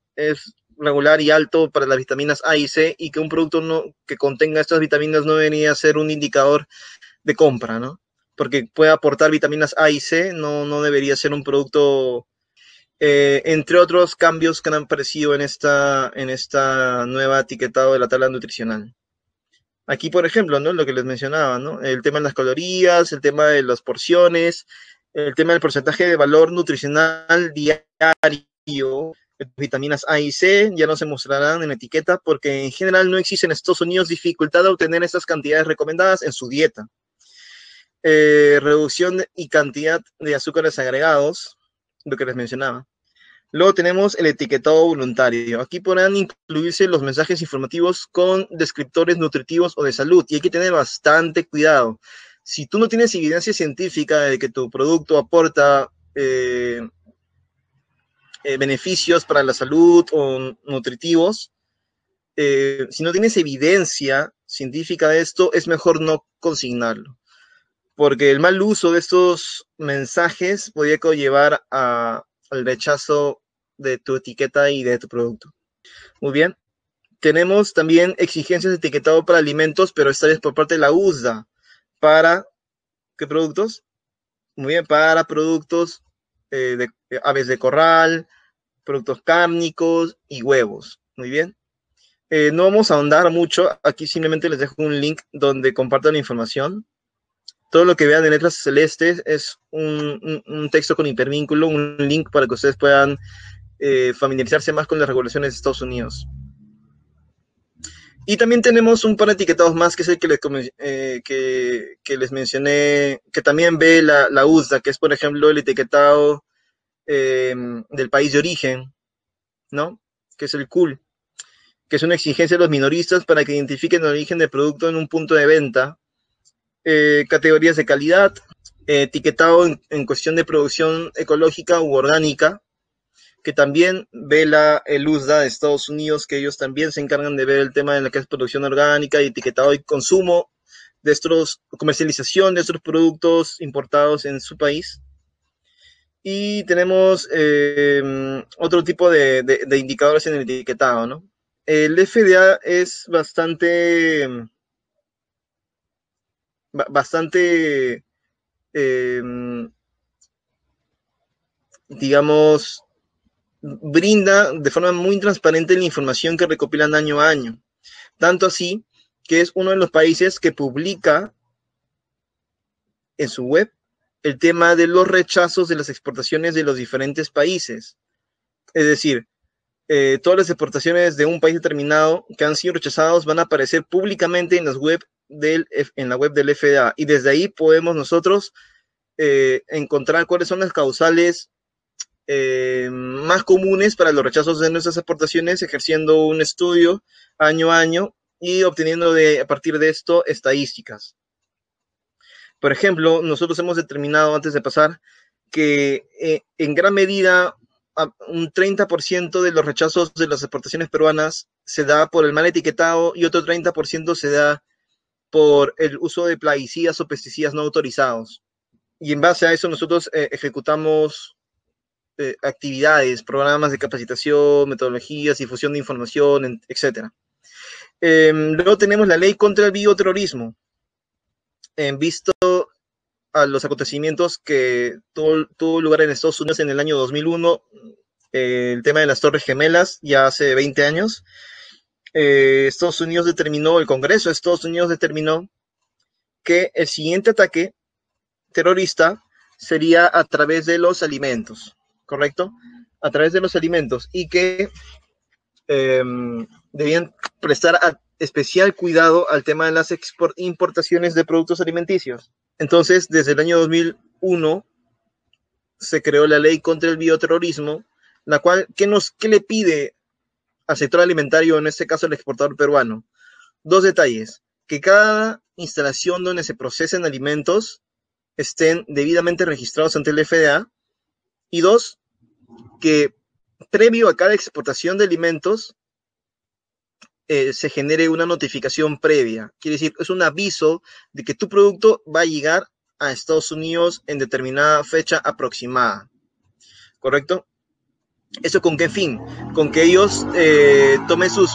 regular y alto para las vitaminas A y C y que un producto no, que contenga estas vitaminas no debería ser un indicador de compra, ¿no? Porque puede aportar vitaminas A y C, no, debería ser un producto, eh, entre otros cambios que han aparecido en esta, en esta nueva etiquetado de la tabla nutricional. Aquí, por ejemplo, ¿no? Lo que les mencionaba, ¿no? El tema de las calorías, el tema de las porciones, el tema del porcentaje de valor nutricional diario, vitaminas A y C, ya no se mostrarán en etiqueta porque en general no existe en Estados Unidos dificultad de obtener esas cantidades recomendadas en su dieta. Eh, reducción y cantidad de azúcares agregados, lo que les mencionaba. Luego tenemos el etiquetado voluntario. Aquí podrán incluirse los mensajes informativos con descriptores nutritivos o de salud y hay que tener bastante cuidado. Si tú no tienes evidencia científica de que tu producto aporta eh, eh, beneficios para la salud o nutritivos, eh, si no tienes evidencia científica de esto, es mejor no consignarlo. Porque el mal uso de estos mensajes podría conllevar al rechazo de tu etiqueta y de tu producto. Muy bien. Tenemos también exigencias de etiquetado para alimentos, pero esta vez por parte de la USDA. ¿Para qué productos? Muy bien, para productos eh, de eh, aves de corral, productos cárnicos y huevos. Muy bien. Eh, no vamos a ahondar mucho. Aquí simplemente les dejo un link donde comparto la información. Todo lo que vean en letras celestes es un, un texto con hipervínculo, un link para que ustedes puedan eh, familiarizarse más con las regulaciones de Estados Unidos. Y también tenemos un par de etiquetados más, que es el que les, eh, que, les mencioné, que también ve la, la, USDA, que es, por ejemplo, el etiquetado eh, del país de origen, ¿no? Que es el CUL, que es una exigencia de los minoristas para que identifiquen el origen del producto en un punto de venta, categorías de calidad, etiquetado en cuestión de producción ecológica u orgánica, que también ve la el USDA de Estados Unidos, que ellos también se encargan de ver el tema de la que es producción orgánica y etiquetado y consumo de estos, comercialización de estos productos importados en su país. Y tenemos em, otro tipo de, indicadores en el etiquetado, ¿no? El FDA es bastante, bastante, em, digamos, brinda de forma muy transparente la información que recopilan año a año. Tanto así que es uno de los países que publica en su web el tema de los rechazos de las exportaciones de los diferentes países. Es decir, eh, todas las exportaciones de un país determinado que han sido rechazados van a aparecer públicamente en, las web del, en la web del FDA. Y desde ahí podemos nosotros eh, encontrar cuáles son las causales eh, más comunes para los rechazos de nuestras aportaciones, ejerciendo un estudio año a año y obteniendo de, a partir de esto estadísticas. Por ejemplo, nosotros hemos determinado antes de pasar que eh, en gran medida un 30% de los rechazos de las exportaciones peruanas se da por el mal etiquetado y otro 30% se da por el uso de plaguicidas o pesticidas no autorizados. Y en base a eso nosotros eh, ejecutamos eh, actividades, programas de capacitación, metodologías, difusión de información, etcétera em, luego tenemos la ley contra el bioterrorismo. En em, visto a los acontecimientos que tuvo, lugar en Estados Unidos en el año 2001, eh, el tema de las Torres Gemelas, ya hace 20 años, eh, Estados Unidos determinó, el Congreso de Estados Unidos determinó que el siguiente ataque terrorista sería a través de los alimentos. ¿correcto? A través de los alimentos y que em, debían prestar especial cuidado al tema de las importaciones de productos alimenticios. Entonces, desde el año 2001 se creó la ley contra el bioterrorismo, la cual, ¿qué, nos, qué le pide al sector alimentario, en este caso al exportador peruano? Dos detalles, que cada instalación donde se procesen alimentos estén debidamente registrados ante el FDA y dos, que previo a cada exportación de alimentos eh, se genere una notificación previa. Quiere decir, es un aviso de que tu producto va a llegar a Estados Unidos en determinada fecha aproximada. ¿Correcto? ¿Eso con qué fin? Con que ellos eh, tomen sus...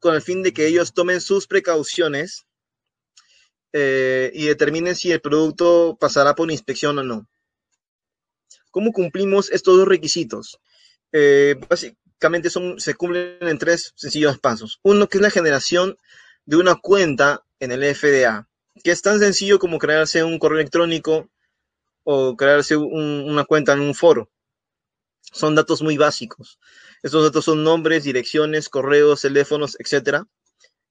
Con el fin de que ellos tomen sus precauciones eh, y determinen si el producto pasará por inspección o no. ¿Cómo cumplimos estos dos requisitos? Eh, básicamente son, se cumplen en tres sencillos pasos. Uno que es la generación de una cuenta en el FDA, que es tan sencillo como crearse un correo electrónico o crearse una cuenta en un foro. Son datos muy básicos. Estos datos son nombres, direcciones, correos, teléfonos, etc.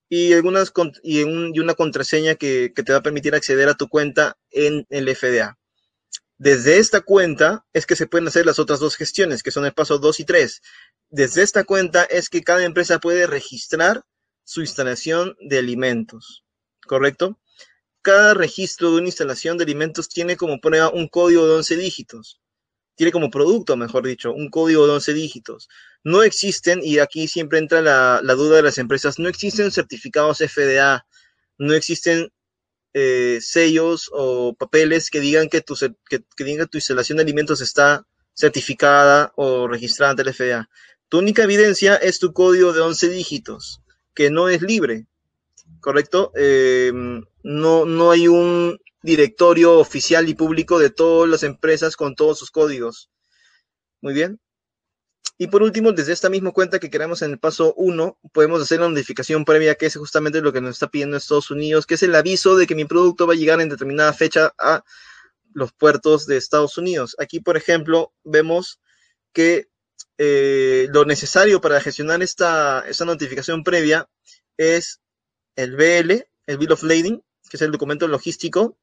y, algunas, una contraseña que, te va a permitir acceder a tu cuenta en el FDA. Desde esta cuenta es que se pueden hacer las otras dos gestiones, que son el paso 2 y 3. Desde esta cuenta es que cada empresa puede registrar su instalación de alimentos, ¿correcto? Cada registro de una instalación de alimentos tiene como prueba un código de 11 dígitos. Tiene como producto, mejor dicho, un código de 11 dígitos. No existen, y aquí siempre entra la, duda de las empresas, no existen certificados FDA, no existen eh, sellos o papeles que digan que tu, tu instalación de alimentos está certificada o registrada ante la FDA. Tu única evidencia es tu código de 11 dígitos, que no es libre, ¿correcto? Em, no, no hay un directorio oficial y público de todas las empresas con todos sus códigos. Muy bien. Y por último, desde esta misma cuenta que creamos en el paso 1, podemos hacer la notificación previa, que es justamente lo que nos está pidiendo Estados Unidos, que es el aviso de que mi producto va a llegar en determinada fecha a los puertos de Estados Unidos. Aquí, por ejemplo, vemos que eh, lo necesario para gestionar esta, esta, notificación previa es el BL, el Bill of Lading, que es el documento logístico,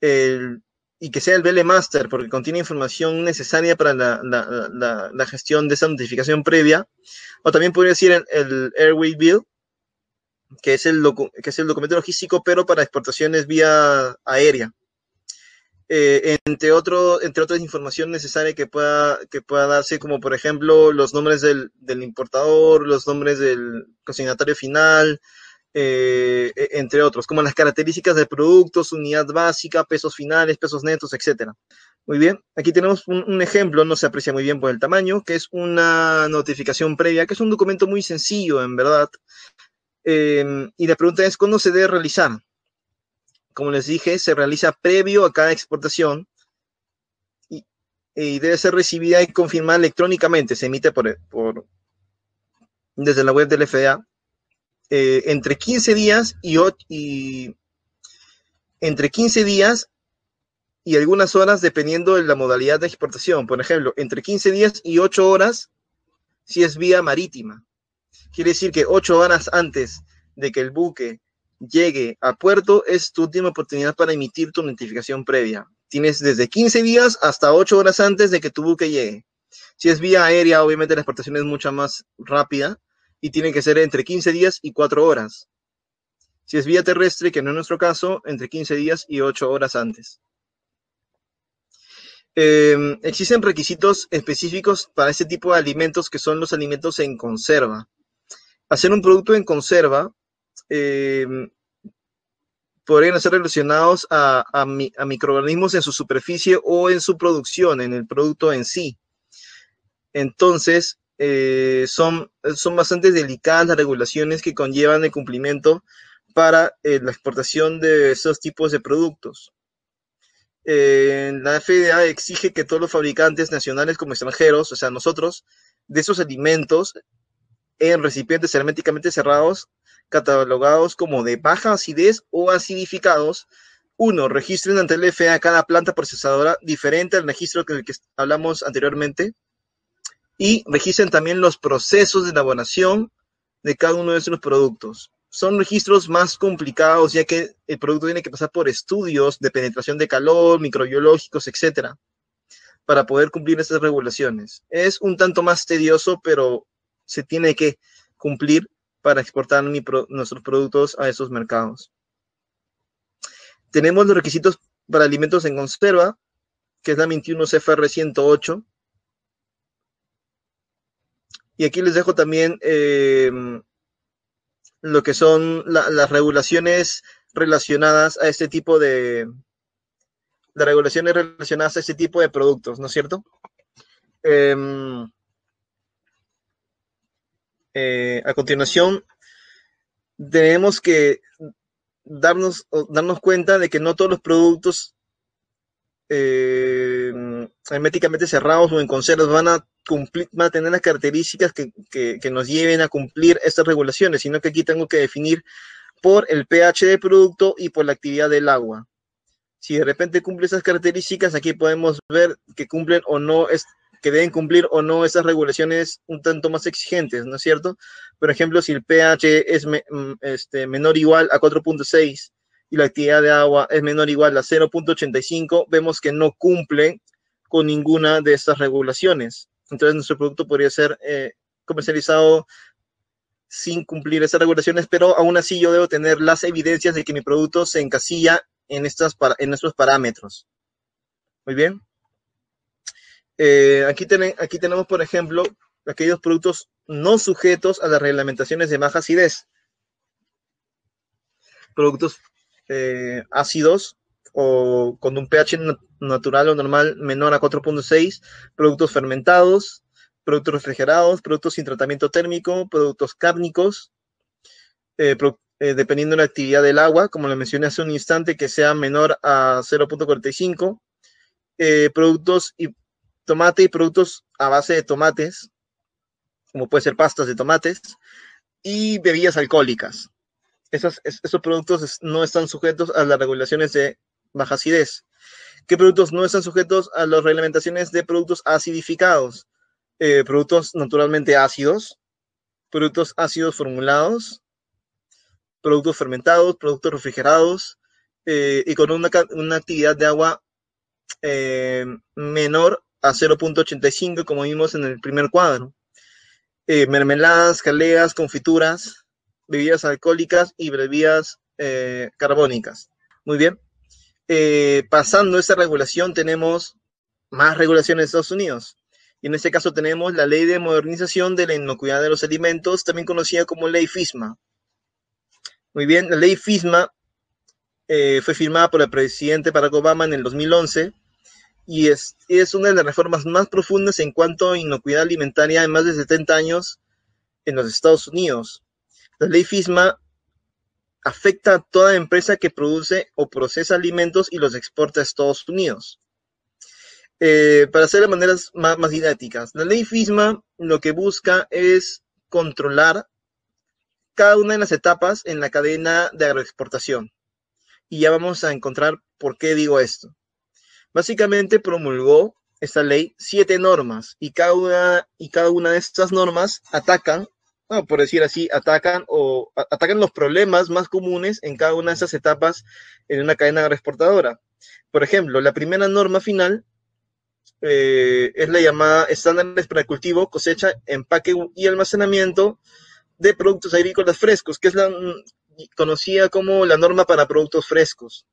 el y que sea el BL Master, porque contiene información necesaria para la, gestión de esa notificación previa. O también podría decir el, Airway Bill, que es el, que es el documento logístico, pero para exportaciones vía aérea. Eh, entre, otro, entre otras información necesaria que pueda, que pueda darse, como por ejemplo los nombres del, del importador, los nombres del consignatario final, eh, e, entre otros, como las características de productos, unidad básica, pesos finales, pesos netos, etcétera. Muy bien, aquí tenemos un, ejemplo, no se aprecia muy bien por el tamaño, que es una notificación previa, que es un documento muy sencillo, en verdad. Em, y la pregunta es, ¿cuándo se debe realizar? Como les dije, se realiza previo a cada exportación y, debe ser recibida y confirmada electrónicamente, se emite por desde la web del FDA eh, entre 15 días y, y, entre 15 días y algunas horas dependiendo de la modalidad de exportación. Por ejemplo, entre 15 días y 8 horas si es vía marítima. Quiere decir que 8 horas antes de que el buque llegue a puerto es tu última oportunidad para emitir tu notificación previa. Tienes desde 15 días hasta 8 horas antes de que tu buque llegue. Si es vía aérea, obviamente la exportación es mucho más rápida, y tiene que ser entre 15 días y 4 horas. Si es vía terrestre, que no es nuestro caso, entre 15 días y 8 horas antes. Em, existen requisitos específicos para este tipo de alimentos que son los alimentos en conserva. Hacer un producto en conserva em, podrían ser relacionados a, a, microorganismos en su superficie o en su producción, en el producto en sí. Entonces, eh, son, son bastante delicadas las regulaciones que conllevan el cumplimiento para eh, la exportación de esos tipos de productos. Eh, la FDA exige que todos los fabricantes nacionales como extranjeros, o sea, nosotros, de esos alimentos en recipientes herméticamente cerrados, catalogados como de baja acidez o acidificados, uno, registren ante la FDA cada planta procesadora diferente al registro que, que hablamos anteriormente y registran también los procesos de elaboración de cada uno de esos productos. Son registros más complicados ya que el producto tiene que pasar por estudios de penetración de calor, microbiológicos, etcétera, para poder cumplir esas regulaciones. Es un tanto más tedioso, pero se tiene que cumplir para exportar nuestros productos a esos mercados. Tenemos los requisitos para alimentos en conserva, que es la 21 CFR 108, y aquí les dejo también eh, lo que son las regulaciones relacionadas a este tipo de, Las regulaciones relacionadas a este tipo de productos, ¿no es cierto? Em, eh, a continuación, tenemos que darnos, darnos cuenta de que no todos los productos eh, herméticamente cerrados o en conservas van a cumplir, a tener las características que, que, nos lleven a cumplir estas regulaciones, sino que aquí tengo que definir por el pH del producto y por la actividad del agua. Si de repente cumple esas características, aquí podemos ver que cumplen o no, es, que deben cumplir o no esas regulaciones un tanto más exigentes, ¿no es cierto? Por ejemplo, si el pH es mm, este, menor o igual a 4.6 y la actividad de agua es menor o igual a 0.85, vemos que no cumplen con ninguna de estas regulaciones. Entonces nuestro producto podría ser eh, comercializado sin cumplir esas regulaciones, pero aún así yo debo tener las evidencias de que mi producto se encasilla en, estas, en estos parámetros. Muy bien. Eh, aquí, aquí tenemos, por ejemplo, aquellos productos no sujetos a las reglamentaciones de baja acidez. Productos eh, ácidos o con un pH natural o normal menor a 4.6, productos fermentados, productos refrigerados, productos sin tratamiento térmico, productos cárnicos, eh, eh, dependiendo de la actividad del agua, como le mencioné hace un instante, que sea menor a 0.45, eh, productos y tomate y productos a base de tomates, como puede ser pastas de tomates, y bebidas alcohólicas. esos productos no están sujetos a las regulaciones de baja acidez. ¿Qué productos no están sujetos a las reglamentaciones de productos acidificados? Eh, productos naturalmente ácidos, productos ácidos formulados, productos fermentados, productos refrigerados eh, y con una, actividad de agua eh, menor a 0.85 como vimos en el primer cuadro. mermeladas, jaleas, confituras, bebidas alcohólicas y bebidas carbónicas. Muy bien. Eh, pasando esta regulación tenemos más regulaciones en Estados Unidos. Y en este caso tenemos la Ley de Modernización de la Inocuidad de los Alimentos, también conocida como Ley FISMA. Muy bien, la Ley FISMA eh, fue firmada por el presidente Barack Obama en el 2011 y es, es una de las reformas más profundas en cuanto a inocuidad alimentaria en más de 70 años en los Estados Unidos. La Ley FISMA afecta a toda empresa que produce o procesa alimentos y los exporta a Estados Unidos. Eh, para hacer de maneras más, más, didácticas, la ley FISMA lo que busca es controlar cada una de las etapas en la cadena de agroexportación. Y ya vamos a encontrar por qué digo esto. Básicamente promulgó esta ley siete normas y cada una, y cada una de estas normas atacan por decir así, atacan o atacan los problemas más comunes en cada una de esas etapas en una cadena agroexportadora. Por ejemplo, la primera norma final eh, es la llamada estándares para cultivo, cosecha, empaque y almacenamiento de productos agrícolas frescos, que es la mm, conocida como la norma para productos frescos.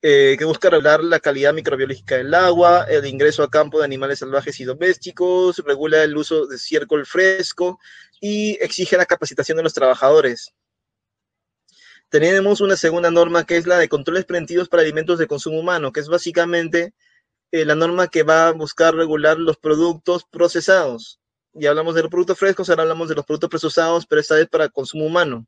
Eh, que busca regular la calidad microbiológica del agua, el ingreso a campo de animales salvajes y domésticos, regula el uso de el fresco y exige la capacitación de los trabajadores. Tenemos una segunda norma que es la de controles preventivos para alimentos de consumo humano, que es básicamente eh, la norma que va a buscar regular los productos procesados. Ya hablamos de los productos frescos, ahora hablamos de los productos procesados, pero esta vez para consumo humano.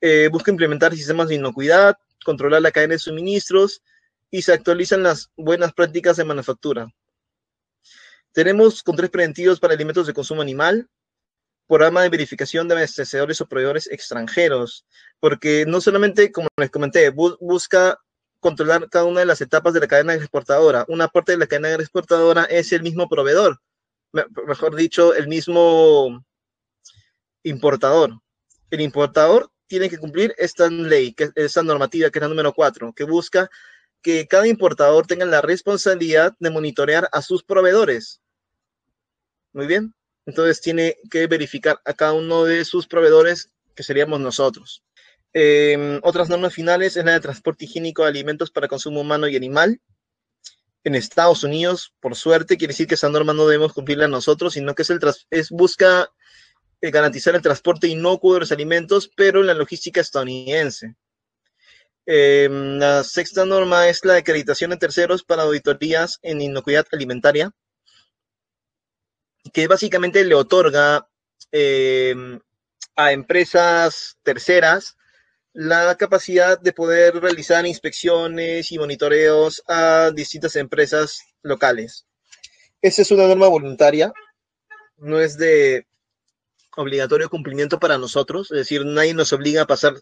Eh, busca implementar sistemas de inocuidad, controlar la cadena de suministros y se actualizan las buenas prácticas de manufactura. Tenemos tres preventivos para alimentos de consumo animal, programa de verificación de abastecedores o proveedores extranjeros, porque no solamente, como les comenté, busca controlar cada una de las etapas de la cadena exportadora. Una parte de la cadena exportadora es el mismo proveedor, mejor dicho, el mismo importador. El importador tienen que cumplir esta ley, esta normativa, que es la número 4, que busca que cada importador tenga la responsabilidad de monitorear a sus proveedores. Muy bien. Entonces tiene que verificar a cada uno de sus proveedores, que seríamos nosotros. Em, otras normas finales es la de transporte higiénico de alimentos para consumo humano y animal. En Estados Unidos, por suerte, quiere decir que esa norma no debemos cumplirla nosotros, sino que es el es, busca eh, garantizar el transporte inocuo de los alimentos, pero en la logística estadounidense. Em, la sexta norma es la de acreditación de terceros para auditorías en inocuidad alimentaria, que básicamente le otorga em, a empresas terceras la capacidad de poder realizar inspecciones y monitoreos a distintas empresas locales. Esa es una norma voluntaria, no es de obligatorio cumplimiento para nosotros, es decir, nadie nos obliga a pasar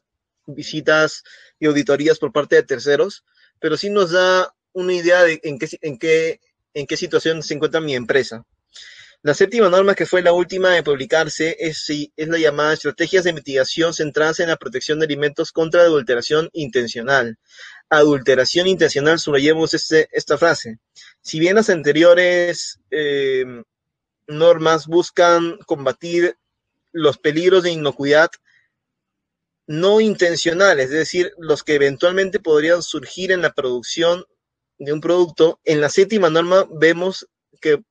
visitas y auditorías por parte de terceros, pero sí nos da una idea de en qué, en qué, situación se encuentra mi empresa. La séptima norma, que fue la última de publicarse, es, es la llamada Estrategias de Mitigación centradas en la protección de alimentos contra adulteración intencional. Adulteración intencional, subrayemos este, esta frase. Si bien las anteriores eh, normas buscan combatir los peligros de inocuidad no intencionales, es decir, los que eventualmente podrían surgir en la producción de un producto. En la séptima norma vemos que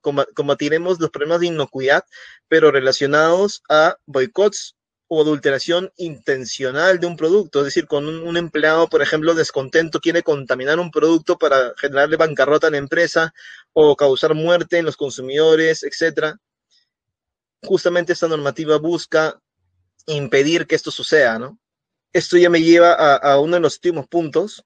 combatiremos los problemas de inocuidad, pero relacionados a boicots o adulteración intencional de un producto, es decir, con un, un, empleado, por ejemplo, descontento, quiere contaminar un producto para generarle bancarrota a la empresa o causar muerte en los consumidores, etcétera justamente esta normativa busca impedir que esto suceda, ¿no? Esto ya me lleva a, uno de los últimos puntos,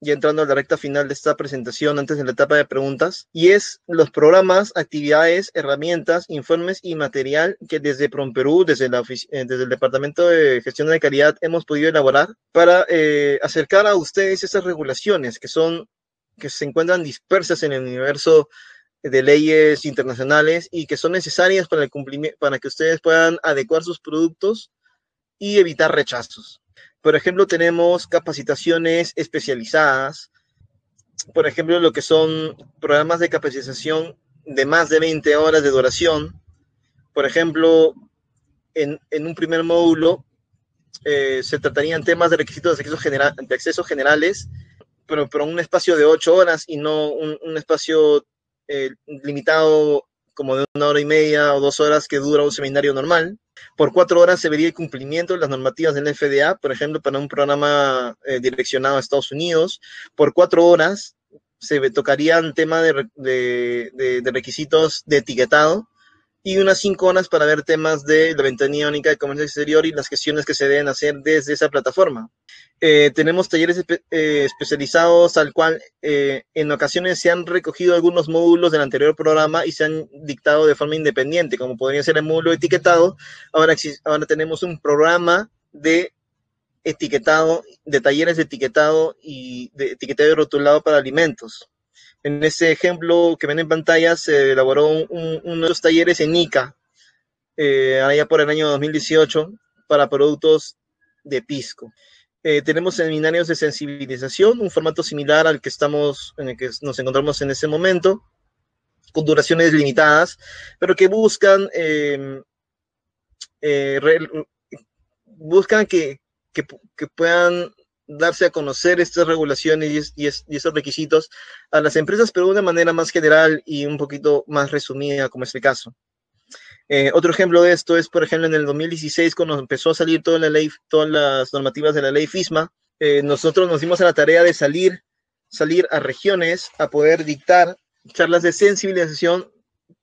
ya entrando a la recta final de esta presentación, antes de la etapa de preguntas, y es los programas, actividades, herramientas, informes y material que desde PROMPERÚ, desde, eh, desde el Departamento de Gestión de Calidad, hemos podido elaborar para eh, acercar a ustedes esas regulaciones que son, que se encuentran dispersas en el universo de leyes internacionales y que son necesarias para, el cumplimiento, para que ustedes puedan adecuar sus productos y evitar rechazos. Por ejemplo, tenemos capacitaciones especializadas, por ejemplo, lo que son programas de capacitación de más de 20 horas de duración. Por ejemplo, en, un primer módulo eh, se tratarían temas de requisitos de acceso, general, de acceso generales, pero, por un espacio de 8 horas y no un, un espacio eh, limitado como de una hora y media o dos horas que dura un seminario normal. Por cuatro horas se vería el cumplimiento de las normativas del FDA, por ejemplo, para un programa eh, direccionado a Estados Unidos. Por cuatro horas se tocarían tema de, requisitos de etiquetado y unas cinco horas para ver temas de la ventanilla única de comercio exterior y las gestiones que se deben hacer desde esa plataforma. Eh, tenemos talleres eh, especializados al cual eh, en ocasiones se han recogido algunos módulos del anterior programa y se han dictado de forma independiente, como podría ser el módulo etiquetado. Ahora, ahora tenemos un programa de etiquetado, de talleres de etiquetado y de etiquetado y rotulado para alimentos. En ese ejemplo que ven en pantalla se elaboró uno de los talleres en ICA, allá por el año 2018, para productos de pisco. Eh, tenemos seminarios de sensibilización, un formato similar al que estamos, en el que nos encontramos en ese momento, con duraciones limitadas, pero que buscan, em, eh, buscan que, puedan darse a conocer estas regulaciones y, y estos requisitos a las empresas, pero de una manera más general y un poquito más resumida, como es el caso. Eh, otro ejemplo de esto es, por ejemplo, en el 2016, cuando empezó a salir toda la ley, todas las normativas de la ley FISMA, eh, nosotros nos dimos a la tarea de salir, salir a regiones a poder dictar charlas de sensibilización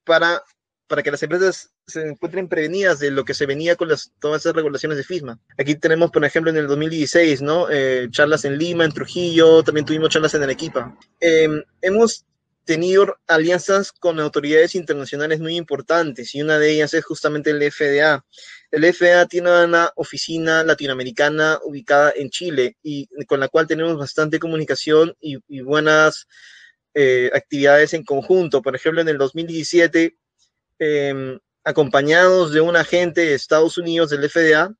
para, para que las empresas se encuentren prevenidas de lo que se venía con las, todas esas regulaciones de FISMA. Aquí tenemos, por ejemplo, en el 2016, ¿no? Eh, charlas en Lima, en Trujillo, también tuvimos charlas en Arequipa. Eh, hemos tenido alianzas con autoridades internacionales muy importantes y una de ellas es justamente el FDA. El FDA tiene una oficina latinoamericana ubicada en Chile y con la cual tenemos bastante comunicación y, buenas eh, actividades en conjunto. Por ejemplo, en el 2017, em, acompañados de un agente de Estados Unidos del FDA,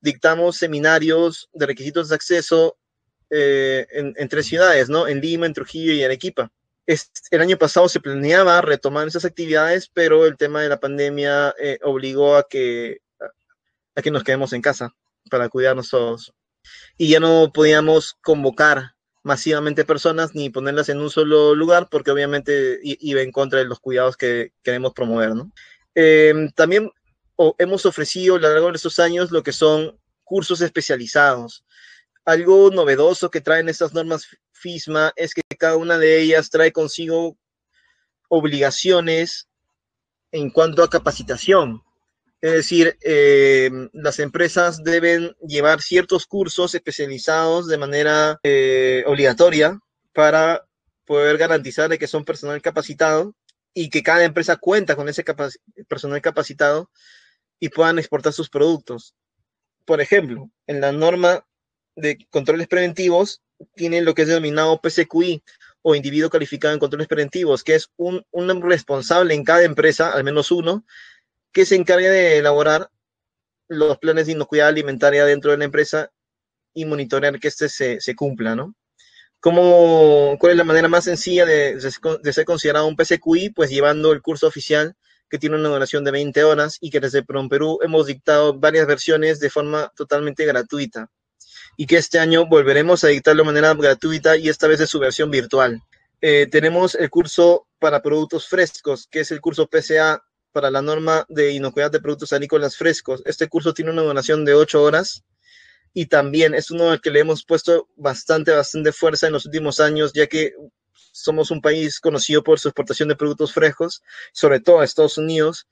dictamos seminarios de requisitos de acceso eh, en, tres ciudades, ¿no? En Lima, en Trujillo y en Arequipa el año pasado se planeaba retomar esas actividades, pero el tema de la pandemia eh, obligó a que, nos quedemos en casa para cuidarnos todos. Y ya no podíamos convocar masivamente personas ni ponerlas en un solo lugar porque obviamente iba en contra de los cuidados que queremos promover. Em, también hemos ofrecido a lo largo de estos años lo que son cursos especializados. Algo novedoso que traen estas normas FISMA es que cada una de ellas trae consigo obligaciones en cuanto a capacitación. Es decir, eh, las empresas deben llevar ciertos cursos especializados de manera eh, obligatoria para poder garantizar de que son personal capacitado y que cada empresa cuenta con ese personal capacitado y puedan exportar sus productos. Por ejemplo, en la norma de controles preventivos tiene lo que es denominado PCQI o individuo calificado en controles preventivos, que es un, responsable en cada empresa, al menos uno, que se encarga de elaborar los planes de inocuidad alimentaria dentro de la empresa y monitorear que este se, cumpla, ¿no? ¿Cuál es la manera más sencilla de, de, ser considerado un PCQI? Pues llevando el curso oficial que tiene una duración de 20 horas y que desde Perú hemos dictado varias versiones de forma totalmente gratuita y que este año volveremos a dictarlo de manera gratuita y esta vez es su versión virtual. Eh, tenemos el curso para productos frescos, que es el curso PCA para la norma de inocuidad de productos agrícolas frescos. Este curso tiene una duración de 8 horas y también es uno al que le hemos puesto bastante, bastante fuerza en los últimos años, ya que somos un país conocido por su exportación de productos frescos, sobre todo a Estados Unidos,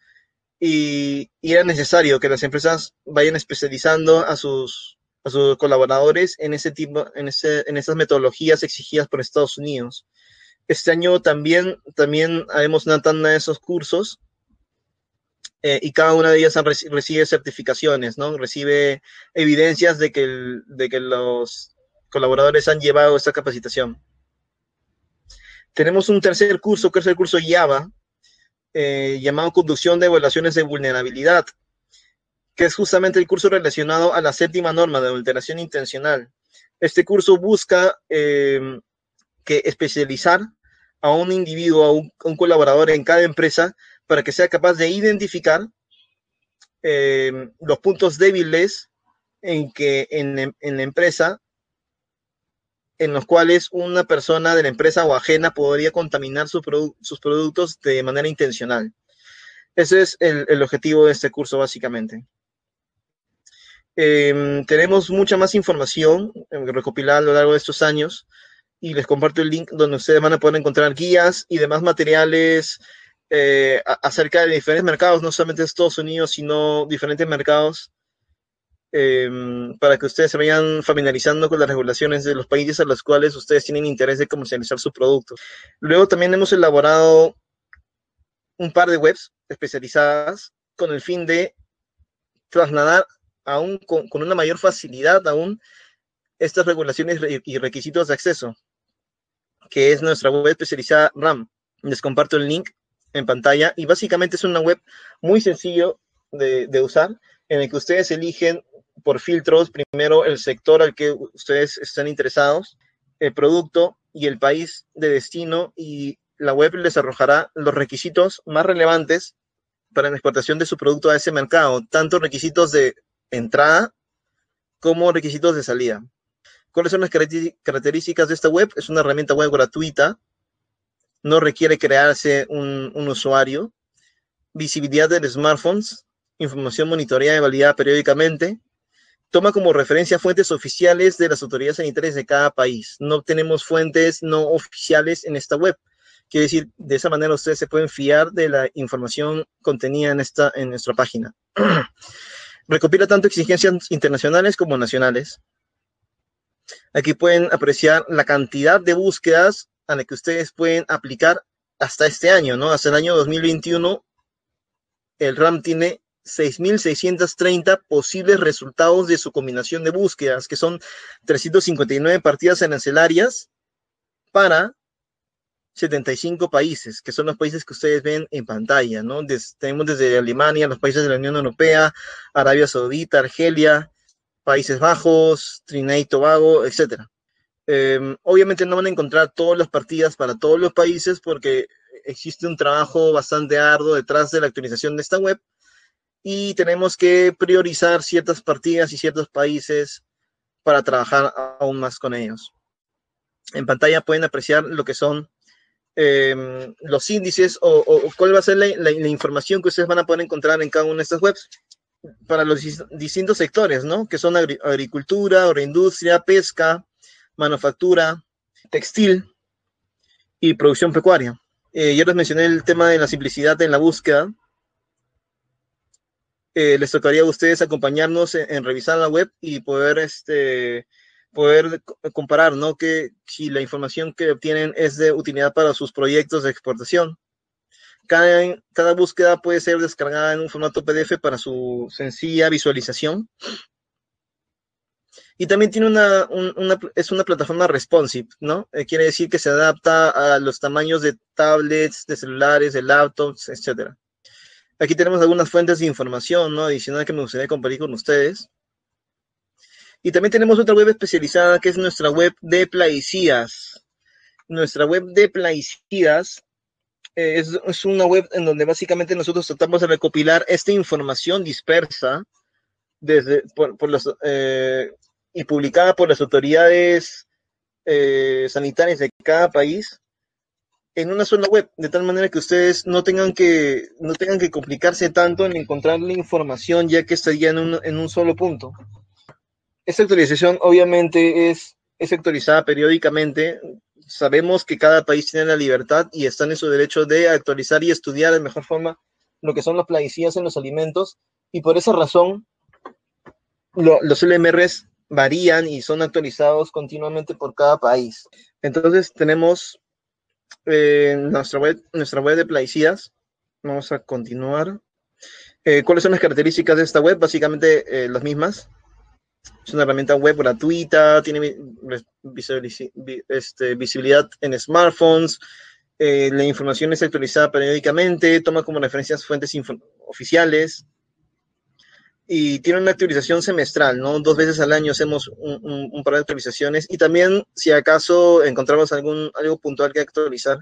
y era necesario que las empresas vayan especializando a sus a sus colaboradores en, ese tipo, en, ese, esas metodologías exigidas por Estados Unidos. Este año también, también haremos una tanda de esos cursos eh, y cada una de ellas recibe certificaciones, ¿no? Recibe evidencias de que, que los colaboradores han llevado esta capacitación. Tenemos un tercer curso, que es el curso Java, eh, llamado Conducción de Evaluaciones de Vulnerabilidad, que es justamente el curso relacionado a la séptima norma de alteración intencional. Este curso busca em, que especializar a un individuo, a un, colaborador en cada empresa para que sea capaz de identificar em, los puntos débiles en que en, la empresa en los cuales una persona de la empresa o ajena podría contaminar sus productos de manera intencional. Ese es el, el, objetivo de este curso, básicamente. Em, tenemos mucha más información em, recopilada a lo largo de estos años y les comparto el link donde ustedes van a poder encontrar guías y demás materiales eh, acerca de diferentes mercados, no solamente Estados Unidos, sino diferentes mercados, em, para que ustedes se vayan familiarizando con las regulaciones de los países a los cuales ustedes tienen interés de comercializar su producto. Luego también hemos elaborado un par de webs especializadas con el fin de trasladar aún con, una mayor facilidad aún estas regulaciones y requisitos de acceso, que es nuestra web especializada RAM. Les comparto el link en pantalla y básicamente es una web muy sencillo de, usar en el que ustedes eligen por filtros primero el sector al que ustedes están interesados, el producto y el país de destino y la web les arrojará los requisitos más relevantes para la exportación de su producto a ese mercado, tanto requisitos de entrada como requisitos de salida. ¿Cuáles son las características de esta web? Es una herramienta web gratuita, no requiere crearse un, usuario, visibilidad del smartphones, información monitoreada y validada periódicamente, toma como referencia fuentes oficiales de las autoridades sanitarias de cada país. No tenemos fuentes no oficiales en esta web. Quiero decir, de esa manera ustedes se pueden fiar de la información contenida en, esta, en nuestra página. Recopila tanto exigencias internacionales como nacionales. Aquí pueden apreciar la cantidad de búsquedas a la que ustedes pueden aplicar hasta este año, ¿no? Hasta el año 2021, el RAM tiene 6.630 posibles resultados de su combinación de búsquedas, que son 359 partidas arancelarias para 75 países, que son los países que ustedes ven en pantalla, ¿no? tenemos desde Alemania, los países de la Unión Europea, Arabia Saudita, Argelia, Países Bajos, Trinidad y Tobago, etc. Em, obviamente no van a encontrar todas las partidas para todos los países porque existe un trabajo bastante arduo detrás de la actualización de esta web y tenemos que priorizar ciertas partidas y ciertos países para trabajar aún más con ellos. En pantalla pueden apreciar lo que son Em, los índices o, cuál va a ser la, información que ustedes van a poder encontrar en cada una de estas webs para los distintos sectores, ¿no? Que son agricultura, agroindustria, pesca, manufactura, textil y producción pecuaria. Eh, ya les mencioné el tema de la simplicidad en la búsqueda. Eh, les tocaría a ustedes acompañarnos en, en, revisar la web y poder este, poder comparar, ¿no? Que si la información que obtienen es de utilidad para sus proyectos de exportación. Cada, búsqueda puede ser descargada en un formato PDF para su sencilla visualización. Y también tiene una, es una plataforma responsive, ¿no? Eh, quiere decir que se adapta a los tamaños de tablets, de celulares, de laptops, etc. Aquí tenemos algunas fuentes de información, ¿no? Adicional que me gustaría compartir con ustedes. Y también tenemos otra web especializada que es nuestra web de plaicías. Nuestra web de plaicías eh, es, una web en donde básicamente nosotros tratamos de recopilar esta información dispersa desde, eh, y publicada por las autoridades eh, sanitarias de cada país en una sola web, de tal manera que ustedes no tengan que, no tengan que complicarse tanto en encontrar la información ya que estaría en un, en un solo punto. Esta actualización obviamente es, es actualizada periódicamente. Sabemos que cada país tiene la libertad y está en su derecho de actualizar y estudiar de mejor forma lo que son los plaguicidas en los alimentos y por esa razón los LMRs varían y son actualizados continuamente por cada país. Entonces tenemos eh, nuestra, web, nuestra web de plaguicidas. Vamos a continuar. Eh, ¿Cuáles son las características de esta web? Básicamente eh, las mismas. Es una herramienta web gratuita, tiene este, visibilidad en smartphones, eh, la información es actualizada periódicamente, toma como referencias fuentes oficiales y tiene una actualización semestral, ¿no? Dos veces al año hacemos un, par de actualizaciones y también si acaso encontramos algún, algo puntual que actualizar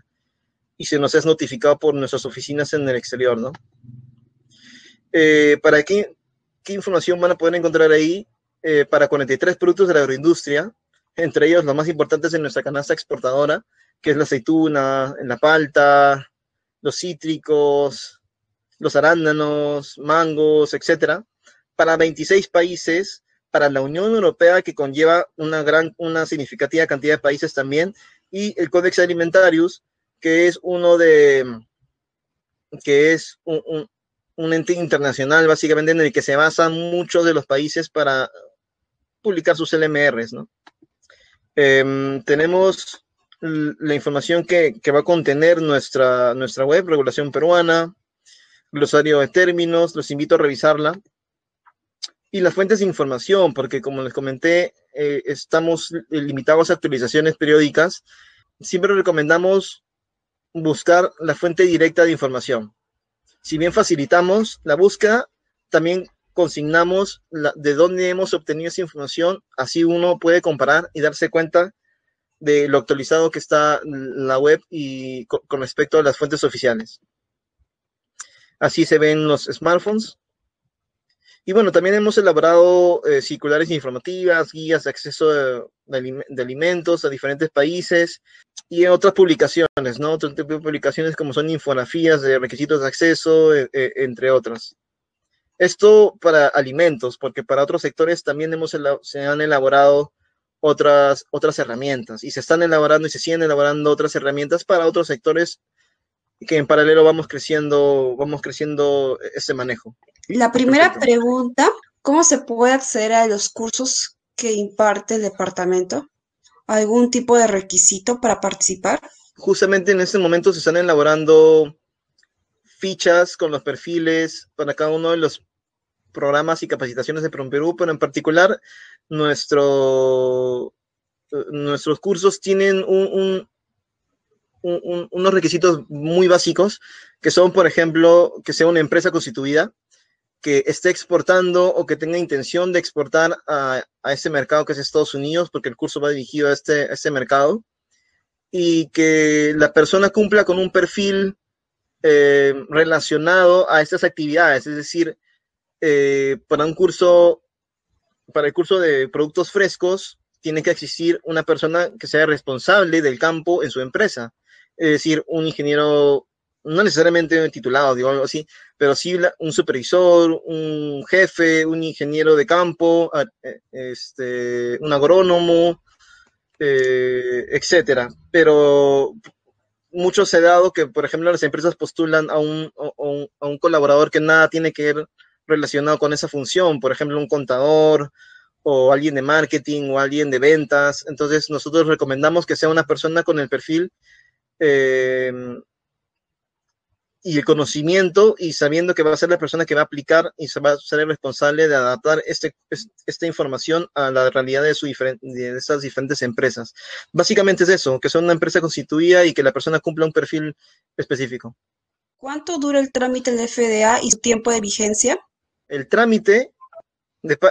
y se nos es notificado por nuestras oficinas en el exterior, ¿no? Eh, ¿Para qué, qué información van a poder encontrar ahí? Eh, para 43 productos de la agroindustria, entre ellos los más importantes en nuestra canasta exportadora, que es la aceituna, la palta, los cítricos, los arándanos, mangos, etc. para 26 países, para la Unión Europea, que conlleva una gran, una significativa cantidad de países también, y el Codex Alimentarius, que es uno de, que es un ente internacional, básicamente, en el que se basan muchos de los países para publicar sus LMRs, ¿no? Em, tenemos la información que, va a contener nuestra, nuestra web, regulación peruana, glosario de términos, los invito a revisarla. Y las fuentes de información, porque como les comenté, eh, estamos limitados a actualizaciones periódicas. Siempre recomendamos buscar la fuente directa de información. Si bien facilitamos la búsqueda, también consignamos de dónde hemos obtenido esa información, así uno puede comparar y darse cuenta de lo actualizado que está la web y con, respecto a las fuentes oficiales. Así se ven los smartphones. Y bueno, también hemos elaborado eh, circulares informativas, guías de acceso eh, de, alimentos a diferentes países y otras publicaciones, ¿no? Otro tipo de publicaciones como son infografías de requisitos de acceso, e, e, entre otras. Esto para alimentos, porque para otros sectores también hemos, se han elaborado otras, otras herramientas y se están elaborando y se siguen elaborando otras herramientas para otros sectores que en paralelo vamos creciendo, vamos creciendo ese manejo. La primera pregunta, ¿cómo se puede acceder a los cursos que imparte el departamento? ¿Algún tipo de requisito para participar? Justamente en este momento se están elaborando fichas con los perfiles para cada uno de los programas y capacitaciones de PromPerú, pero en particular eh, nuestros cursos tienen unos requisitos muy básicos, que son, por ejemplo, que sea una empresa constituida, que esté exportando o que tenga intención de exportar a, a ese mercado que es Estados Unidos, porque el curso va dirigido a este, este mercado, y que la persona cumpla con un perfil eh, relacionado a estas actividades, es decir, eh, para un curso, para el curso de productos frescos, tiene que existir una persona que sea responsable del campo en su empresa. Es decir, un ingeniero, no necesariamente titulado, digo algo así, pero sí un supervisor, un jefe, un ingeniero de campo, eh, este, un agrónomo, eh, etcétera. Pero mucho se ha dado que, por ejemplo, las empresas postulan a un, a un colaborador que nada tiene que ver relacionado con esa función, por ejemplo, un contador o alguien de marketing o alguien de ventas. Entonces, nosotros recomendamos que sea una persona con el perfil em, y el conocimiento y sabiendo que va a ser la persona que va a aplicar y se va a ser el responsable de adaptar este, esta información a la realidad de, su de esas diferentes empresas. Básicamente es eso, que sea una empresa constituida y que la persona cumpla un perfil específico. ¿Cuánto dura el trámite del FDA y su tiempo de vigencia? el trámite,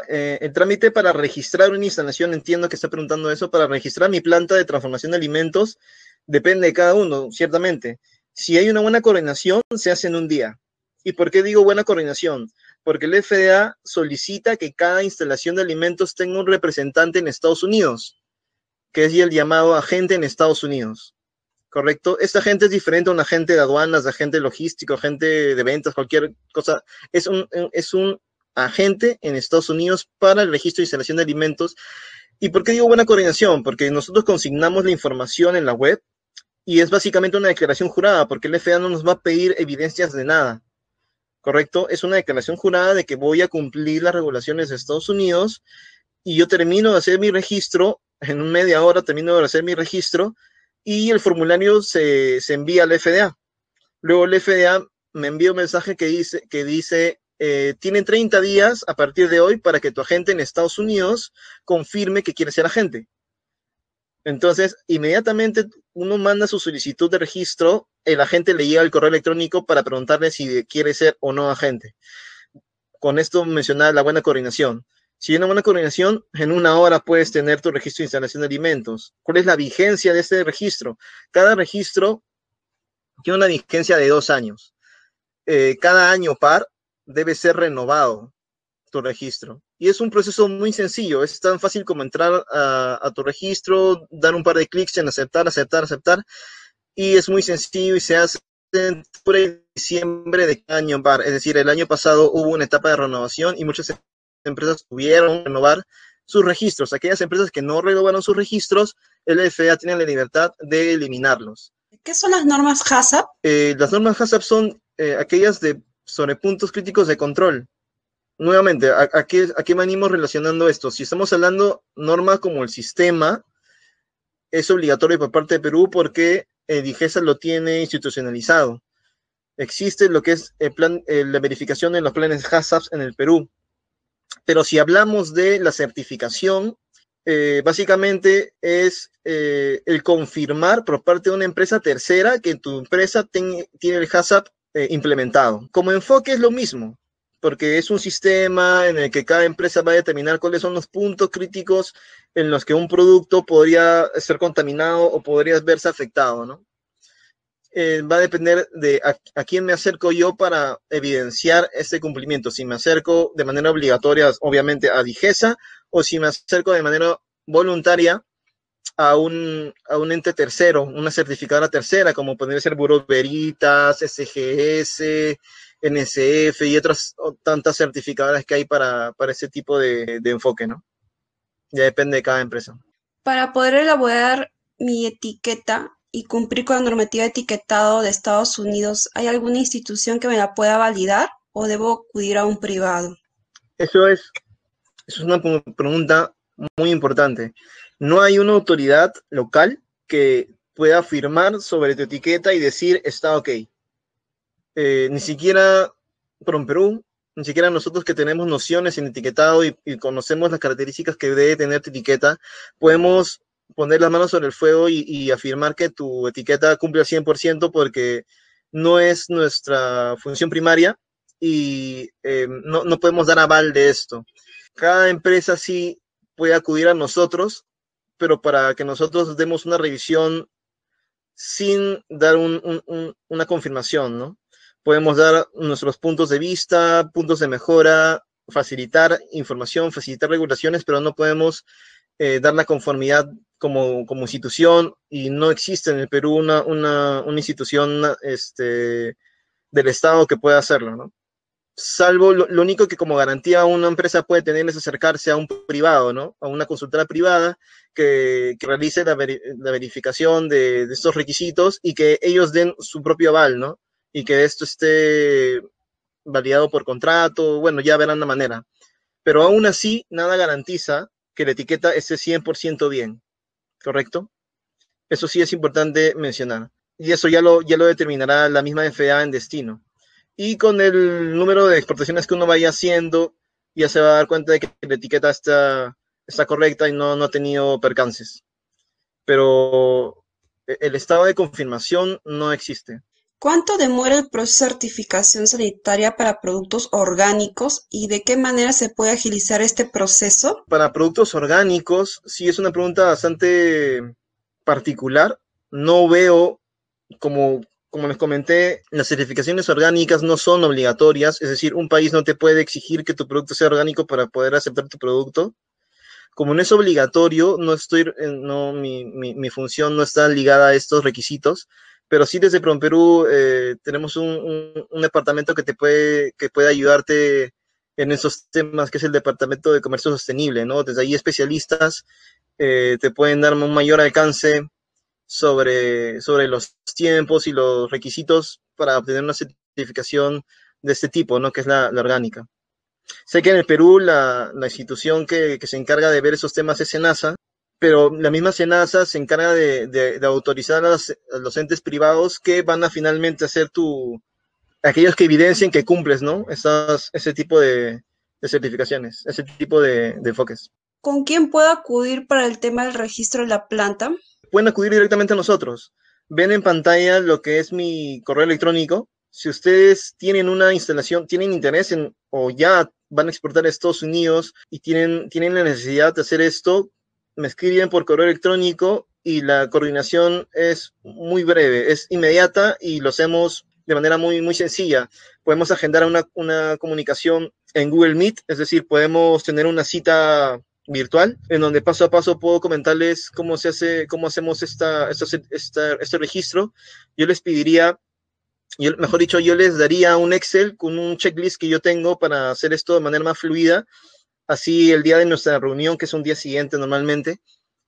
eh, el trámite para registrar una instalación, entiendo que está preguntando eso, para registrar mi planta de transformación de alimentos, depende de cada uno, ciertamente. Si hay una buena coordinación, se hace en un día. ¿Y por qué digo buena coordinación? Porque el FDA solicita que cada instalación de alimentos tenga un representante en Estados Unidos, que es el llamado agente en Estados Unidos. ¿correcto? Esta gente es diferente a un agente de aduanas, agente logístico, agente de ventas, cualquier cosa. Es un, es un agente en Estados Unidos para el registro y instalación de alimentos. ¿Y por qué digo buena coordinación? Porque nosotros consignamos la información en la web y es básicamente una declaración jurada, porque el FDA no nos va a pedir evidencias de nada. ¿Correcto? Es una declaración jurada de que voy a cumplir las regulaciones de Estados Unidos y yo termino de hacer mi registro, en media hora termino de hacer mi registro y el formulario se, se envía al FDA. Luego el FDA me envía un mensaje que dice, que dice eh, tienen 30 días a partir de hoy para que tu agente en Estados Unidos confirme que quiere ser agente. Entonces, inmediatamente uno manda su solicitud de registro, el agente le llega el correo electrónico para preguntarle si quiere ser o no agente. Con esto mencionaba la buena coordinación. Si hay una buena coordinación, en una hora puedes tener tu registro de instalación de alimentos. ¿Cuál es la vigencia de este registro? Cada registro tiene una vigencia de dos años. Eh, cada año par debe ser renovado tu registro. Y es un proceso muy sencillo, es tan fácil como entrar a, tu registro, dar un par de clics en aceptar, aceptar, aceptar, y es muy sencillo y se hace en diciembre de cada año par. Es decir, el año pasado hubo una etapa de renovación y muchas empresas tuvieron que renovar sus registros. Aquellas empresas que no renovaron sus registros, el FEA tiene la libertad de eliminarlos. ¿Qué son las normas HACCP? Eh, las normas HACCP son eh, aquellas de, sobre puntos críticos de control. Nuevamente, ¿a, qué, venimos relacionando esto? Si estamos hablando normas como el sistema, es obligatorio por parte de Perú porque eh, DIGESA lo tiene institucionalizado. Existe lo que es el plan, eh, la verificación de los planes HACCP en el Perú. Pero si hablamos de la certificación, eh, básicamente es eh, el confirmar por parte de una empresa tercera que tu empresa tiene el HACCP eh, implementado. Como enfoque es lo mismo, porque es un sistema en el que cada empresa va a determinar cuáles son los puntos críticos en los que un producto podría ser contaminado o podría verse afectado, ¿no? Eh, va a depender de a, quién me acerco yo para evidenciar este cumplimiento. Si me acerco de manera obligatoria, obviamente, a Digesa, o si me acerco de manera voluntaria a un, a un ente tercero, una certificadora tercera, como podría ser Buró Veritas, SGS, NSF y otras tantas certificadoras que hay para, para ese tipo de, de enfoque, ¿no? Ya depende de cada empresa. Para poder elaborar mi etiqueta, y cumplir con la normativa de etiquetado de Estados Unidos, ¿hay alguna institución que me la pueda validar o debo acudir a un privado? Eso es, es una pregunta muy importante. No hay una autoridad local que pueda firmar sobre tu etiqueta y decir está ok. Eh, ni siquiera Perú, ni siquiera nosotros que tenemos nociones en etiquetado y, y, conocemos las características que debe tener tu etiqueta, podemos poner las manos sobre el fuego y, afirmar que tu etiqueta cumple al 100% porque no es nuestra función primaria y em, no, no podemos dar aval de esto. Cada empresa sí puede acudir a nosotros, pero para que nosotros demos una revisión sin dar una confirmación, ¿no? Podemos dar nuestros puntos de vista, puntos de mejora, facilitar información, facilitar regulaciones, pero no podemos eh, dar la conformidad como, como institución y no existe en el Perú una, una, una institución este, del Estado que pueda hacerlo, ¿no? Salvo lo, único que como garantía una empresa puede tener es acercarse a un privado, ¿no? A una consultora privada que, que realice la, verificación de, de, estos requisitos y que ellos den su propio aval, ¿no? Y que esto esté validado por contrato, bueno, ya verán la manera. Pero aún así, nada garantiza que la etiqueta esté 100% bien. ¿correcto? Eso sí es importante mencionar. Y eso ya lo, ya lo determinará la misma FDA en destino. Y con el número de exportaciones que uno vaya haciendo, ya se va a dar cuenta de que la etiqueta está, está correcta y no, no ha tenido percances. Pero eh, el estado de confirmación no existe. ¿Cuánto demora el proceso de certificación sanitaria para productos orgánicos y de qué manera se puede agilizar este proceso? Para productos orgánicos, sí es una pregunta bastante particular. No veo, como, como les comenté, las certificaciones orgánicas no son obligatorias, es decir, un país no te puede exigir que tu producto sea orgánico para poder aceptar tu producto. Como no es obligatorio, no estoy, eh, no, mi, mi función no está ligada a estos requisitos pero sí desde Perú eh, tenemos un, departamento que te puede, que puede ayudarte en esos temas, que es el Departamento de Comercio Sostenible, ¿no? Desde ahí especialistas eh, te pueden dar un mayor alcance sobre, sobre los tiempos y los requisitos para obtener una certificación de este tipo, ¿no? Que es la, orgánica. Sé que en el Perú la, la institución que, que, se encarga de ver esos temas es ENASA, pero la misma SENASA se encarga de, autorizar a los, entes privados que van a finalmente hacer tu, aquellos que evidencien que cumples, ¿no? ese tipo de, certificaciones, ese tipo de, enfoques. ¿Con quién puedo acudir para el tema del registro de la planta? Pueden acudir directamente a nosotros. Ven en pantalla lo que es mi correo electrónico. Si ustedes tienen una instalación, tienen interés en o ya van a exportar a Estados Unidos y tienen, tienen la necesidad de hacer esto, me escriben por correo electrónico y la coordinación es muy breve, es inmediata y lo hacemos de manera muy, muy sencilla. Podemos agendar una, comunicación en Google Meet, es decir, podemos tener una cita virtual, en donde paso a paso puedo comentarles cómo se hace, cómo hacemos esta, este registro. Yo les pediría, mejor dicho, yo les daría un Excel con un checklist que yo tengo para hacer esto de manera más fluida así el día de nuestra reunión, que es un día siguiente normalmente,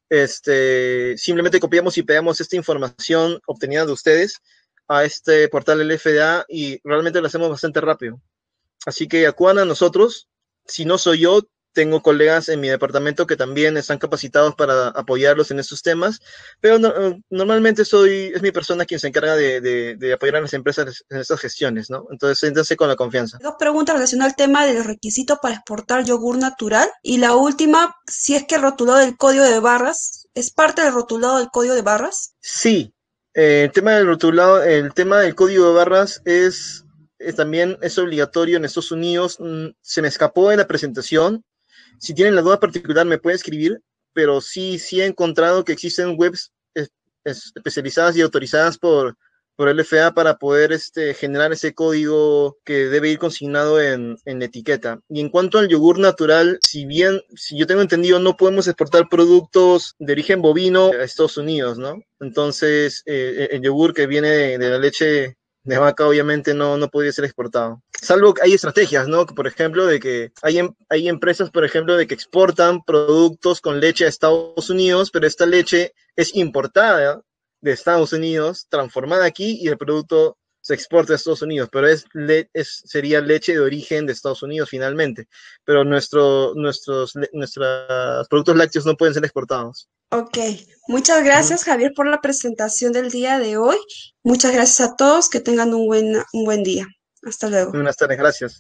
este, simplemente copiamos y pegamos esta información obtenida de ustedes a este portal LFDA y realmente lo hacemos bastante rápido. Así que acudan a nosotros. Si no soy yo, tengo colegas en mi departamento que también están capacitados para apoyarlos en estos temas, pero eh, normalmente soy, es mi persona quien se encarga de, apoyar a las empresas en estas gestiones, ¿no? Entonces, siéntanse con la confianza. Dos preguntas relacionadas al tema del requisito para exportar yogur natural. Y la última, si es que el rotulado del código de barras, ¿es parte del rotulado del código de barras? Sí. Eh, el tema del rotulado, el tema del código de barras es también es obligatorio en Estados Unidos. Mm, se me escapó en la presentación, si tienen la duda particular, me puede escribir, pero sí, sí he encontrado que existen webs eh, especializadas y autorizadas por, por LFA para poder este, generar ese código que debe ir consignado en, en, etiqueta. Y en cuanto al yogur natural, si bien, si yo tengo entendido, no podemos exportar productos de origen bovino a Estados Unidos, ¿no? Entonces, eh, eh, el yogur que viene de la leche de vaca obviamente no, no podría ser exportado. Salvo que hay estrategias, ¿no? Por ejemplo, de que hay, em, hay empresas, por ejemplo, de que exportan productos con leche a Estados Unidos, pero esta leche es importada de Estados Unidos, transformada aquí y el producto se exporta a Estados Unidos, pero es, le, sería leche de origen de Estados Unidos finalmente. Pero nuestro, nuestros, nuestros productos lácteos no pueden ser exportados. Ok, muchas gracias Javier por la presentación del día de hoy. Muchas gracias a todos, que tengan un buen, un buen día. Hasta luego. Buenas tardes, gracias.